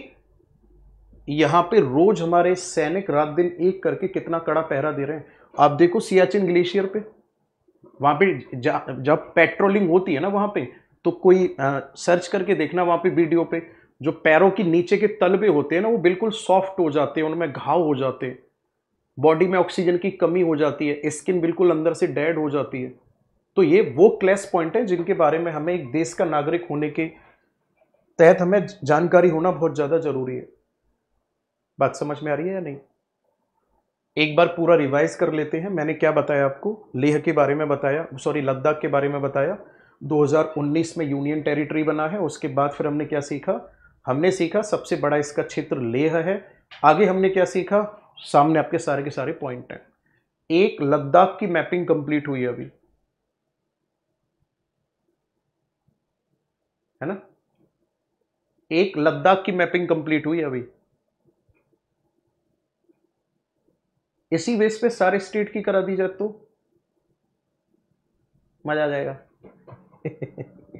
यहाँ पे रोज हमारे सैनिक रात दिन एक करके कितना कड़ा पहरा दे रहे हैं आप देखो सियाचिन ग्लेशियर पे वहाँ पे जब पेट्रोलिंग होती है ना वहाँ पे तो कोई आ, सर्च करके देखना वहाँ पे वीडियो पे जो पैरों के नीचे के तलबे होते हैं ना वो बिल्कुल सॉफ्ट हो जाते हैं उनमें घाव हो जाते हैं बॉडी में ऑक्सीजन की कमी हो जाती है स्किन बिल्कुल अंदर से डेड हो जाती है तो ये वो क्लेश पॉइंट है जिनके बारे में हमें एक देश का नागरिक होने के तहत हमें जानकारी होना बहुत ज़्यादा ज़रूरी है बात समझ में आ रही है या नहीं एक बार पूरा रिवाइज कर लेते हैं मैंने क्या बताया आपको लेह के बारे में बताया सॉरी लद्दाख के बारे में बताया 2019 में यूनियन टेरिटरी बना है उसके बाद फिर हमने क्या सीखा हमने सीखा सबसे बड़ा इसका क्षेत्र लेह है आगे हमने क्या सीखा सामने आपके सारे के सारे पॉइंट हैं एक लद्दाख की मैपिंग कंप्लीट हुई अभी है ना एक लद्दाख की मैपिंग कंप्लीट हुई अभी इसी बेस पे सारे स्टेट की करा दी जाए तो मजा आ जाएगा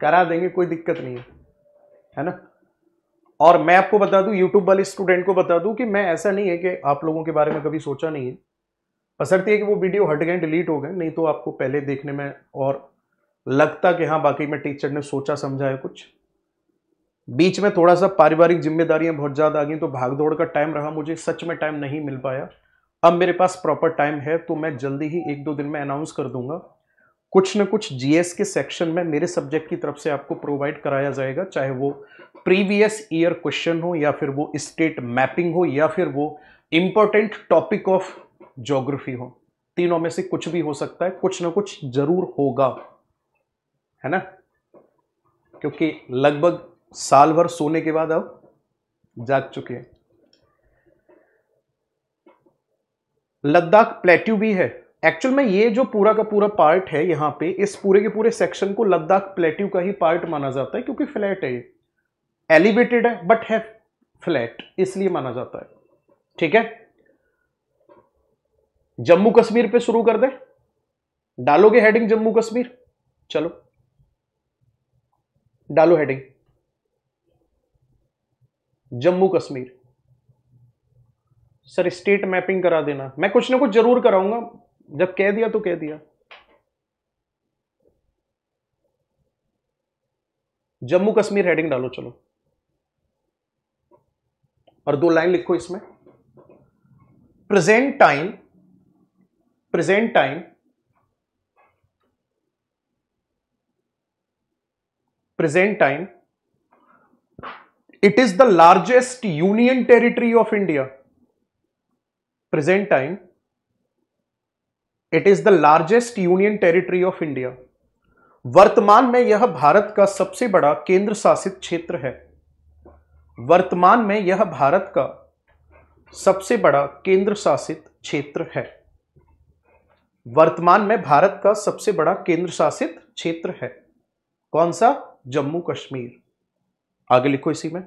करा देंगे कोई दिक्कत नहीं है है ना और मैं आपको बता दूं यूट्यूब वाले स्टूडेंट को बता दूं कि मैं ऐसा नहीं है कि आप लोगों के बारे में कभी सोचा नहीं है पसरती तो है कि वो वीडियो हट गए डिलीट हो गए नहीं तो आपको पहले देखने में और लगता कि हाँ बाकी में टीचर ने सोचा समझा है कुछ बीच में थोड़ा सा पारिवारिक जिम्मेदारियां बहुत ज़्यादा आ गई तो भागदौड़ का टाइम रहा मुझे सच में टाइम नहीं मिल पाया अब मेरे पास प्रॉपर टाइम है तो मैं जल्दी ही एक दो दिन में अनाउंस कर दूंगा कुछ न कुछ जीएस के सेक्शन में मेरे सब्जेक्ट की तरफ से आपको प्रोवाइड कराया जाएगा चाहे वो प्रीवियस ईयर क्वेश्चन हो या फिर वो स्टेट मैपिंग हो या फिर वो इम्पोर्टेंट टॉपिक ऑफ जोग्राफी हो तीनों में से कुछ भी हो सकता है कुछ ना कुछ जरूर होगा है ना क्योंकि लगभग साल भर सोने के बाद अब जाग चुके हैं लद्दाख प्लेट्यू भी है एक्चुअल में ये जो पूरा का पूरा पार्ट है यहां पे इस पूरे के पूरे सेक्शन को लद्दाख प्लेट्यू का ही पार्ट माना जाता है क्योंकि फ्लैट है ये एलिवेटेड है बट है फ्लैट इसलिए माना जाता है ठीक है जम्मू कश्मीर पे शुरू कर दे डालोगे हेडिंग जम्मू कश्मीर चलो डालो heading Jammu Kashmir sir state mapping करा देना मैं कुछ ना कुछ जरूर कराऊंगा जब कह दिया तो कह दिया जम्मू कश्मीर हेडिंग डालो चलो और दो लाइन लिखो इसमें present time present time present time it is the largest union territory of India present time it is the largest union territory of India वर्तमान में यह भारत का सबसे बड़ा केंद्र शासित क्षेत्र है वर्तमान में यह भारत का सबसे बड़ा केंद्र शासित क्षेत्र है वर्तमान में भारत का सबसे बड़ा केंद्र शासित क्षेत्र है कौन सा जम्मू कश्मीर आगे लिखो इसी में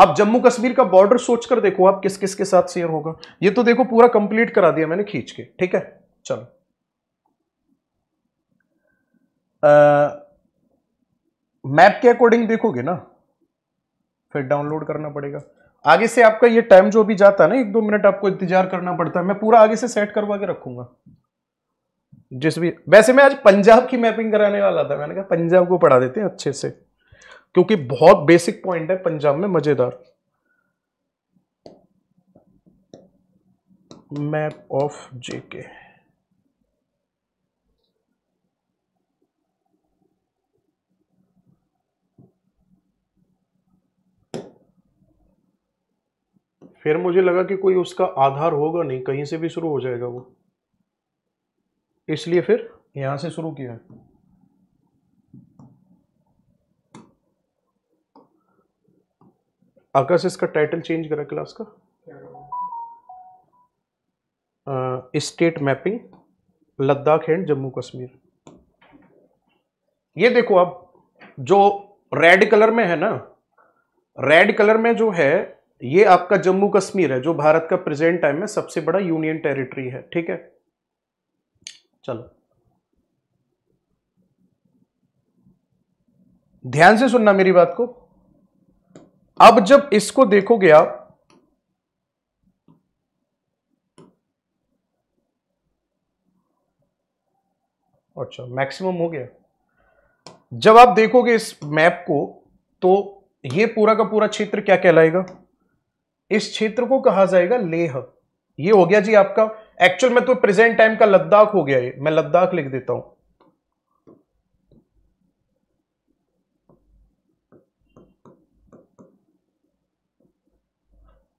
अब जम्मू कश्मीर का बॉर्डर सोचकर देखो आप किस किस के साथ शेयर होगा ये तो देखो पूरा कंप्लीट करा दिया मैंने खींच के ठीक है चलो मैप के अकॉर्डिंग देखोगे ना फिर डाउनलोड करना पड़ेगा आगे से आपका ये टाइम जो भी जाता है ना एक दो मिनट आपको इंतजार करना पड़ता है मैं पूरा आगे से सेट करवा के रखूंगा जिस भी वैसे मैं आज पंजाब की मैपिंग कराने वाला था मैंने कहा पंजाब को पढ़ा देते हैं अच्छे से क्योंकि बहुत बेसिक पॉइंट है पंजाब में मजेदार मैप ऑफ जेके फिर मुझे लगा कि कोई उसका आधार होगा नहीं कहीं से भी शुरू हो जाएगा वो इसलिए फिर यहां से शुरू किया आकाश इसका टाइटल चेंज करा क्लास का state mapping Ladakh and Jammu Kashmir ये देखो आप जो रेड कलर में है ना रेड कलर में जो है ये आपका जम्मू कश्मीर है जो भारत का प्रेजेंट टाइम में सबसे बड़ा यूनियन टेरिटरी है ठीक है चलो ध्यान से सुनना मेरी बात को अब जब इसको देखोगे आप अच्छा मैक्सिमम हो गया जब आप देखोगे इस मैप को तो ये पूरा का पूरा क्षेत्र क्या कहलाएगा इस क्षेत्र को कहा जाएगा लेह ये हो गया जी आपका एक्चुअल में तो प्रेजेंट टाइम का लद्दाख हो गया ये मैं लद्दाख लिख देता हूं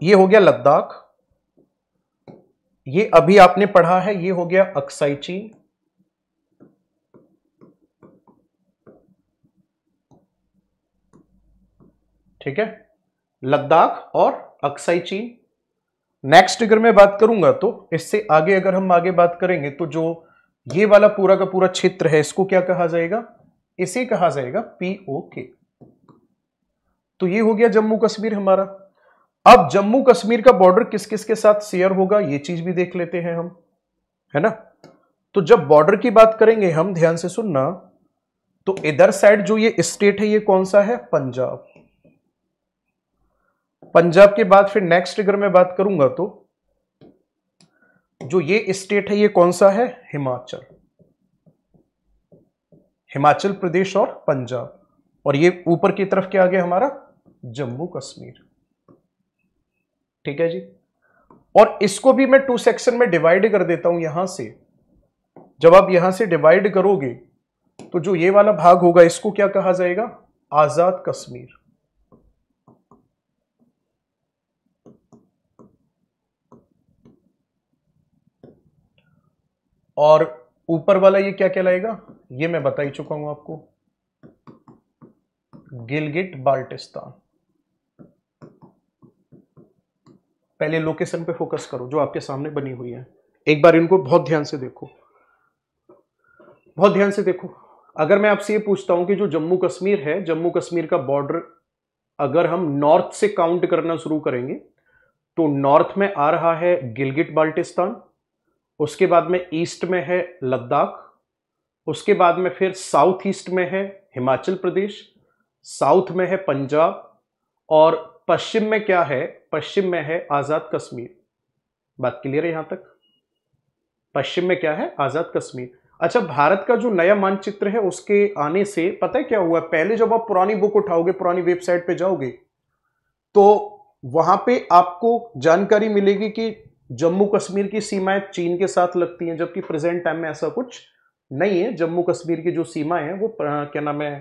ये हो गया लद्दाख ये अभी आपने पढ़ा है ये हो गया अक्साइची ठीक है लद्दाख और अक्साइची नेक्स्ट अगर मैं बात करूंगा तो इससे आगे अगर हम आगे बात करेंगे तो जो ये वाला पूरा का पूरा क्षेत्र है इसको क्या कहा जाएगा इसे कहा जाएगा पीओके तो ये हो गया जम्मू कश्मीर हमारा अब जम्मू कश्मीर का बॉर्डर किस किस के साथ शेयर होगा ये चीज भी देख लेते हैं हम है ना तो जब बॉर्डर की बात करेंगे हम ध्यान से सुनना तो इधर साइड जो ये स्टेट है ये कौन सा है पंजाब पंजाब के बाद फिर नेक्स्ट अगर मैं बात करूंगा तो जो ये स्टेट है ये कौन सा है हिमाचल हिमाचल प्रदेश और पंजाब और ये ऊपर की तरफ क्या आ गया हमारा जम्मू कश्मीर ठीक है जी और इसको भी मैं टू सेक्शन में डिवाइड कर देता हूं यहां से जब आप यहां से डिवाइड करोगे तो जो ये वाला भाग होगा इसको क्या कहा जाएगा आजाद कश्मीर और ऊपर वाला ये क्या कहलाएगा ये मैं बता ही चुका हूं आपको गिलगिट बाल्टिस्तान पहले लोकेशन पे फोकस करो जो आपके सामने बनी हुई है एक बार इनको बहुत ध्यान से देखो बहुत ध्यान से देखो अगर मैं आपसे ये पूछता हूं कि जो जम्मू कश्मीर है जम्मू कश्मीर का बॉर्डर अगर हम नॉर्थ से काउंट करना शुरू करेंगे तो नॉर्थ में आ रहा है गिलगिट बाल्टिस्तान उसके बाद में ईस्ट में है लद्दाख उसके बाद में फिर साउथ ईस्ट में है हिमाचल प्रदेश साउथ में है पंजाब और पश्चिम में क्या है पश्चिम में है आज़ाद कश्मीर बात क्लियर है यहां तक पश्चिम में क्या है आज़ाद कश्मीर अच्छा भारत का जो नया मानचित्र है उसके आने से पता है क्या हुआ पहले जब आप पुरानी बुक उठाओगे पुरानी वेबसाइट पे जाओगे तो वहां पे आपको जानकारी मिलेगी कि जम्मू कश्मीर की सीमाएं चीन के साथ लगती हैं जबकि प्रेजेंट टाइम में ऐसा कुछ नहीं है जम्मू कश्मीर की जो सीमा है वो क्या नाम है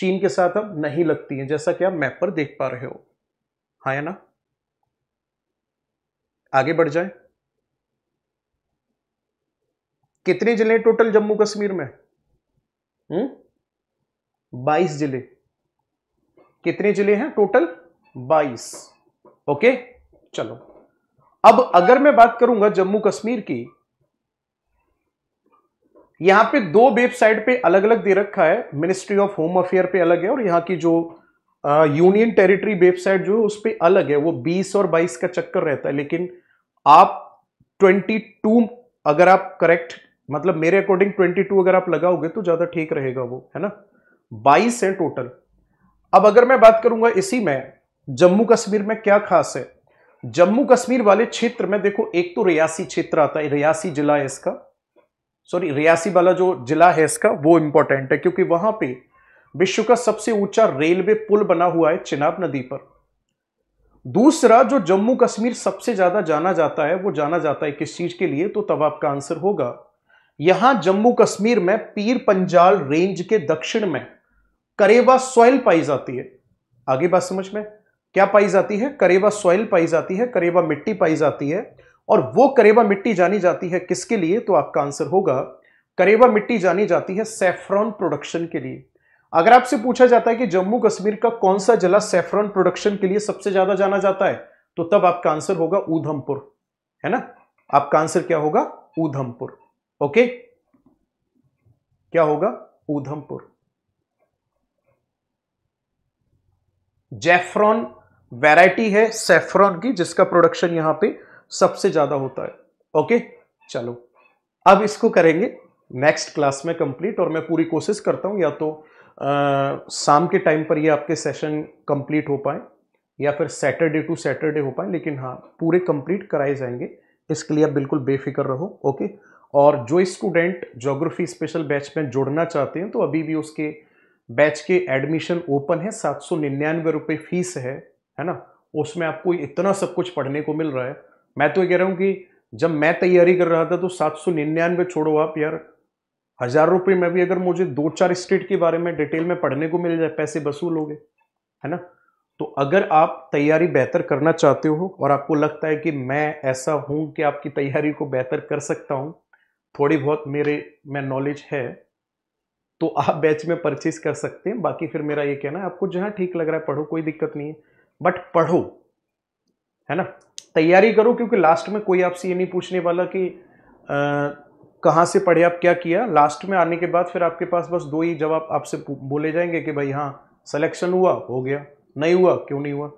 चीन के साथ अब नहीं लगती हैं जैसा कि आप मैप पर देख पा रहे हो हाँ या ना आगे बढ़ जाए कितने जिले टोटल जम्मू कश्मीर में हम्म बाईस जिले कितने जिले हैं टोटल बाईस ओके चलो अब अगर मैं बात करूंगा जम्मू कश्मीर की यहाँ पे दो वेबसाइट पे अलग अलग दे रखा है मिनिस्ट्री ऑफ होम अफेयर पे अलग है और यहाँ की जो यूनियन टेरिटरी वेबसाइट जो है उस पर अलग है वो 20 और 22 का चक्कर रहता है लेकिन आप 22 अगर आप करेक्ट मतलब मेरे अकॉर्डिंग 22 अगर आप लगाओगे तो ज़्यादा ठीक रहेगा वो है ना बाईस है टोटल अब अगर मैं बात करूंगा इसी में जम्मू कश्मीर में क्या खास है जम्मू कश्मीर वाले क्षेत्र में देखो एक तो रियासी क्षेत्र आता है रियासी जिला है इसका सॉरी रियासी वाला जो जिला है इसका वो इंपॉर्टेंट है क्योंकि वहां पे विश्व का सबसे ऊंचा रेलवे पुल बना हुआ है चिनाब नदी पर दूसरा जो जम्मू कश्मीर सबसे ज्यादा जाना जाता है वो जाना जाता है किस चीज के लिए तो तब आपका आंसर होगा यहां जम्मू कश्मीर में पीर पंजाल रेंज के दक्षिण में करेवा सॉइल पाई जाती है आगे बात समझ में क्या पाई जाती है करेवा सॉइल पाई जाती है करेवा मिट्टी पाई जाती है और वो करेबा मिट्टी जानी जाती है किसके लिए तो आपका आंसर होगा करेबा मिट्टी जानी जाती है सेफ्रॉन प्रोडक्शन के लिए अगर आपसे पूछा जाता है कि जम्मू कश्मीर का कौन सा जिला सेफ्रॉन प्रोडक्शन के लिए सबसे ज्यादा जाना जाता है तो तब आपका आंसर होगा उधमपुर है ना आपका आंसर क्या होगा उधमपुर ओके क्या होगा उधमपुर जेफ्रॉन वैरायटी है सेफ्रॉन की जिसका प्रोडक्शन यहां पे सबसे ज्यादा होता है ओके चलो अब इसको करेंगे नेक्स्ट क्लास में कंप्लीट और मैं पूरी कोशिश करता हूँ या तो आ, शाम के टाइम पर ये आपके सेशन कंप्लीट हो पाए या फिर सैटरडे टू सैटरडे हो पाए लेकिन हाँ पूरे कंप्लीट कराए जाएंगे इसके लिए आप बिल्कुल बेफिक्र रहो ओके और जो स्टूडेंट जोग्राफी स्पेशल बैच में जुड़ना चाहते हैं तो अभी भी उसके बैच के एडमिशन ओपन है सात सौ निन्यानवे रुपये फीस है है ना उसमें आपको इतना सब कुछ पढ़ने को मिल रहा है मैं तो ये कह रहा हूँ कि जब मैं तैयारी कर रहा था तो सात सौ निन्यानवे छोड़ो आप यार हजार रुपये में भी अगर मुझे दो चार स्टेट के बारे में डिटेल में पढ़ने को मिल जाए पैसे वसूल हो गए है ना तो अगर आप तैयारी बेहतर करना चाहते हो और आपको लगता है कि मैं ऐसा हूं कि आपकी तैयारी को बेहतर कर सकता हूं थोड़ी बहुत मेरे में नॉलेज है तो आप बैच में परचेज कर सकते हैं बाकी फिर मेरा ये कहना है आपको जहां ठीक लग रहा है पढ़ो कोई दिक्कत नहीं है बट पढ़ो है ना तैयारी करो क्योंकि लास्ट में कोई आपसे ये नहीं पूछने वाला कि कहाँ से पढ़े आप क्या किया लास्ट में आने के बाद फिर आपके पास बस दो ही जवाब आपसे बोले जाएंगे कि भाई हाँ सिलेक्शन हुआ हो गया नहीं हुआ क्यों नहीं हुआ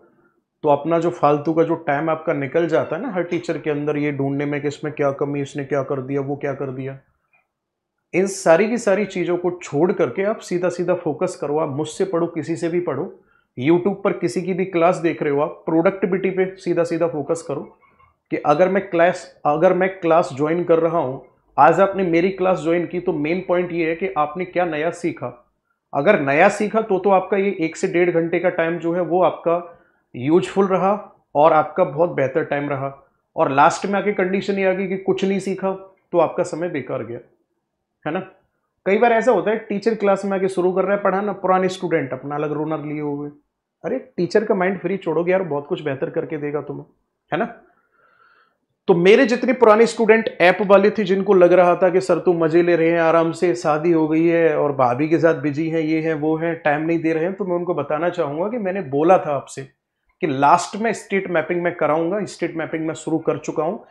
तो अपना जो फालतू का जो टाइम आपका निकल जाता है ना हर टीचर के अंदर ये ढूंढने में कि इसमें क्या कमी इसने क्या कर दिया वो क्या कर दिया इन सारी की सारी चीज़ों को छोड़ करके आप सीधा सीधा फोकस करो आप मुझसे पढ़ो किसी से भी पढ़ो यूट्यूब पर किसी की भी क्लास देख रहे हो आप प्रोडक्टिविटी पे सीधा सीधा फोकस करो कि अगर मैं क्लास अगर मैं क्लास ज्वाइन कर रहा हूँ आज आपने मेरी क्लास ज्वाइन की तो मेन पॉइंट ये है कि आपने क्या नया सीखा अगर नया सीखा तो तो आपका ये एक से डेढ़ घंटे का टाइम जो है वो आपका यूजफुल रहा और आपका बहुत बेहतर टाइम रहा और लास्ट में आके कंडीशन ये आ गई कि कुछ नहीं सीखा तो आपका समय बेकार गया है ना कई बार ऐसा होता है टीचर क्लास में आके शुरू कर रहा है पढ़ाना पुराने स्टूडेंट अपना अलग रोनर लिए हुए अरे टीचर का माइंड फ्री छोड़ोगे यार बहुत कुछ बेहतर करके देगा तुम्हें है ना तो मेरे जितने पुराने स्टूडेंट ऐप वाले थे जिनको लग रहा था कि सर तुम मजे ले रहे हैं आराम से शादी हो गई है और भाभी के साथ बिजी हैं ये है वो है टाइम नहीं दे रहे हैं तो मैं उनको बताना चाहूंगा कि मैंने बोला था आपसे कि लास्ट में स्टेट मैपिंग में कराऊंगा स्टेट मैपिंग में शुरू कर चुका हूँ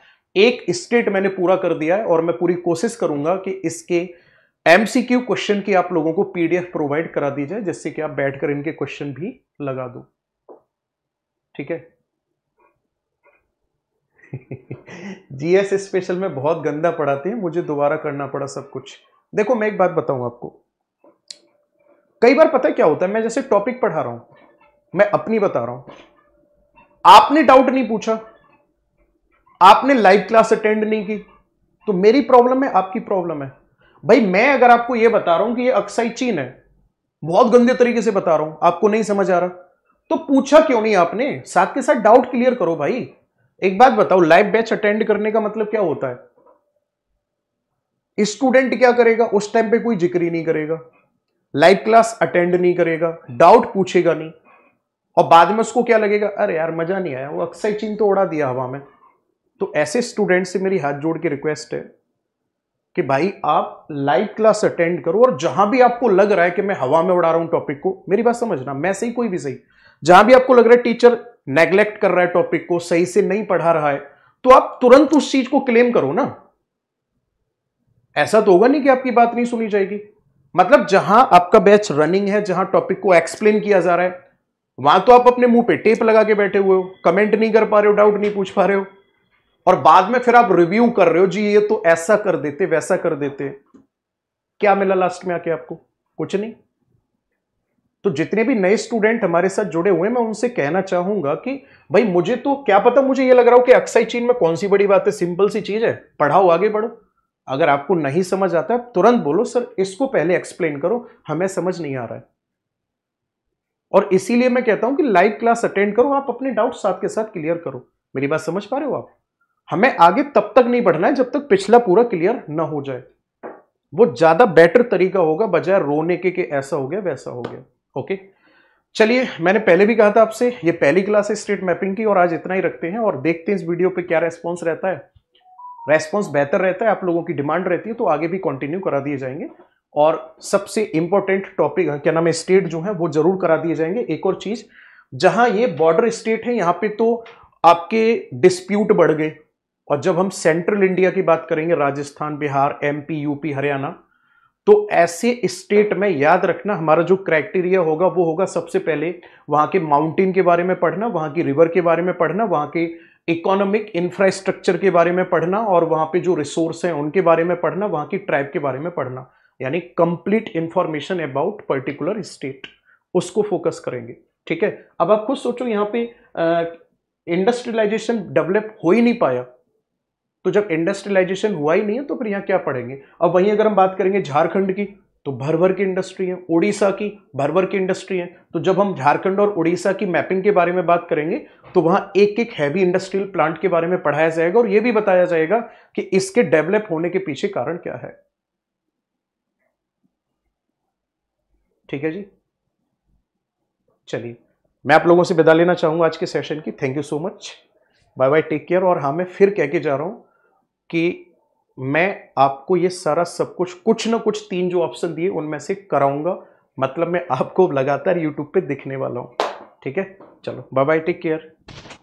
एक स्टेट मैंने पूरा कर दिया है और मैं पूरी कोशिश करूंगा कि इसके एमसीक्यू क्वेश्चन की आप लोगों को पीडीएफ प्रोवाइड करा दी जाए जिससे कि आप बैठकर इनके क्वेश्चन भी लगा दो ठीक है जीएस स्पेशल में बहुत गंदा पढ़ाते हैं मुझे दोबारा करना पड़ा सब कुछ देखो मैं एक बात बताऊं आपको कई बार पता है क्या होता है मैं जैसे टॉपिक पढ़ा रहा हूं मैं अपनी बता रहा हूं आपने डाउट नहीं पूछा आपने लाइव क्लास अटेंड नहीं की तो मेरी प्रॉब्लम है आपकी प्रॉब्लम है भाई मैं अगर आपको यह बता रहा हूं कि यह अक्साई चीन है बहुत गंदे तरीके से बता रहा हूं आपको नहीं समझ आ रहा तो पूछा क्यों नहीं आपने साथ के साथ डाउट क्लियर करो भाई एक बात बताओ लाइव बैच अटेंड करने का मतलब क्या होता है स्टूडेंट क्या करेगा उस टाइम पे कोई जिक्र ही नहीं करेगा लाइव क्लास अटेंड नहीं करेगा डाउट पूछेगा नहीं और बाद में उसको क्या लगेगा अरे यार मजा नहीं आया वो अक्सर चीन तो उड़ा दिया हवा में तो ऐसे स्टूडेंट से मेरी हाथ जोड़ के रिक्वेस्ट है कि भाई आप लाइव क्लास अटेंड करो और जहां भी आपको लग रहा है कि मैं हवा में उड़ा रहा हूं टॉपिक को मेरी बात समझना मैं सही कोई भी सही जहां भी आपको लग रहा है टीचर नेग्लेक्ट कर रहा है टॉपिक को सही से नहीं पढ़ा रहा है तो आप तुरंत उस चीज को क्लेम करो ना ऐसा तो होगा नहीं कि आपकी बात नहीं सुनी जाएगी मतलब जहां आपका बैच रनिंग है जहां टॉपिक को एक्सप्लेन किया जा रहा है वहां तो आप अपने मुंह पे टेप लगा के बैठे हुए हो कमेंट नहीं कर पा रहे हो डाउट नहीं पूछ पा रहे हो और बाद में फिर आप रिव्यू कर रहे हो जी ये तो ऐसा कर देते वैसा कर देते क्या मिला लास्ट में आके आपको कुछ नहीं तो जितने भी नए स्टूडेंट हमारे साथ जुड़े हुए मैं उनसे कहना चाहूंगा कि भाई मुझे तो क्या पता मुझे ये लग रहा हो कि अक्साई चीन में कौन सी बड़ी बात है सिंपल सी चीज है पढ़ाओ आगे बढ़ो अगर आपको नहीं समझ आता है तुरंत बोलो सर इसको पहले एक्सप्लेन करो हमें समझ नहीं आ रहा है और इसीलिए मैं कहता हूं कि लाइव क्लास अटेंड करो आप अपने डाउट साथ के साथ क्लियर करो मेरी बात समझ पा रहे हो आप हमें आगे तब तक नहीं बढ़ना है जब तक पिछला पूरा क्लियर ना हो जाए वो ज्यादा बेटर तरीका होगा बजाय रोने के कि ऐसा हो गया वैसा हो गया ओके चलिए मैंने पहले भी कहा था आपसे ये पहली क्लास है स्टेट मैपिंग की और आज इतना ही रखते हैं और देखते हैं इस वीडियो पे क्या रेस्पॉन्स रहता है रेस्पॉन्स बेहतर रहता है आप लोगों की डिमांड रहती है तो आगे भी कंटिन्यू करा दिए जाएंगे और सबसे इंपॉर्टेंट टॉपिक क्या नाम है स्टेट जो है वो जरूर करा दिए जाएंगे एक और चीज जहां ये बॉर्डर स्टेट है यहाँ पे तो आपके डिस्प्यूट बढ़ गए और जब हम सेंट्रल इंडिया की बात करेंगे राजस्थान बिहार एमपी यूपी हरियाणा तो ऐसे स्टेट में याद रखना हमारा जो क्राइटेरिया होगा वो होगा सबसे पहले वहाँ के माउंटेन के बारे में पढ़ना वहाँ की रिवर के बारे में पढ़ना वहाँ के इकोनॉमिक इंफ्रास्ट्रक्चर के बारे में पढ़ना और वहाँ पे जो रिसोर्स हैं उनके बारे में पढ़ना वहाँ की ट्राइब के बारे में पढ़ना यानी complete information about particular state उसको फोकस करेंगे ठीक है अब आप खुद सोचो यहाँ पे इंडस्ट्रियलाइजेशन डेवलप हो ही नहीं पाया तो जब इंडस्ट्रियलाइजेशन हुआ ही नहीं है तो फिर यहाँ क्या पढ़ेंगे अब वहीं अगर हम बात करेंगे झारखंड की तो भर भर की इंडस्ट्री है उड़ीसा की भर भर की इंडस्ट्री है तो जब हम झारखंड और उड़ीसा की मैपिंग के बारे में बात करेंगे तो वहाँ एक एक हैवी इंडस्ट्रियल प्लांट के बारे में पढ़ाया जाएगा और ये भी बताया जाएगा कि इसके डेवलप होने के पीछे कारण क्या है ठीक है जी चलिए मैं आप लोगों से विदा लेना चाहूंगा आज के सेशन की thank you so much bye bye take care और हाँ मैं फिर कह के जा रहा हूँ कि मैं आपको ये सारा सब कुछ कुछ ना कुछ तीन जो ऑप्शन दिए उनमें से कराऊंगा मतलब मैं आपको लगातार यूट्यूब पे दिखने वाला हूँ ठीक है चलो बाय बाय टेक केयर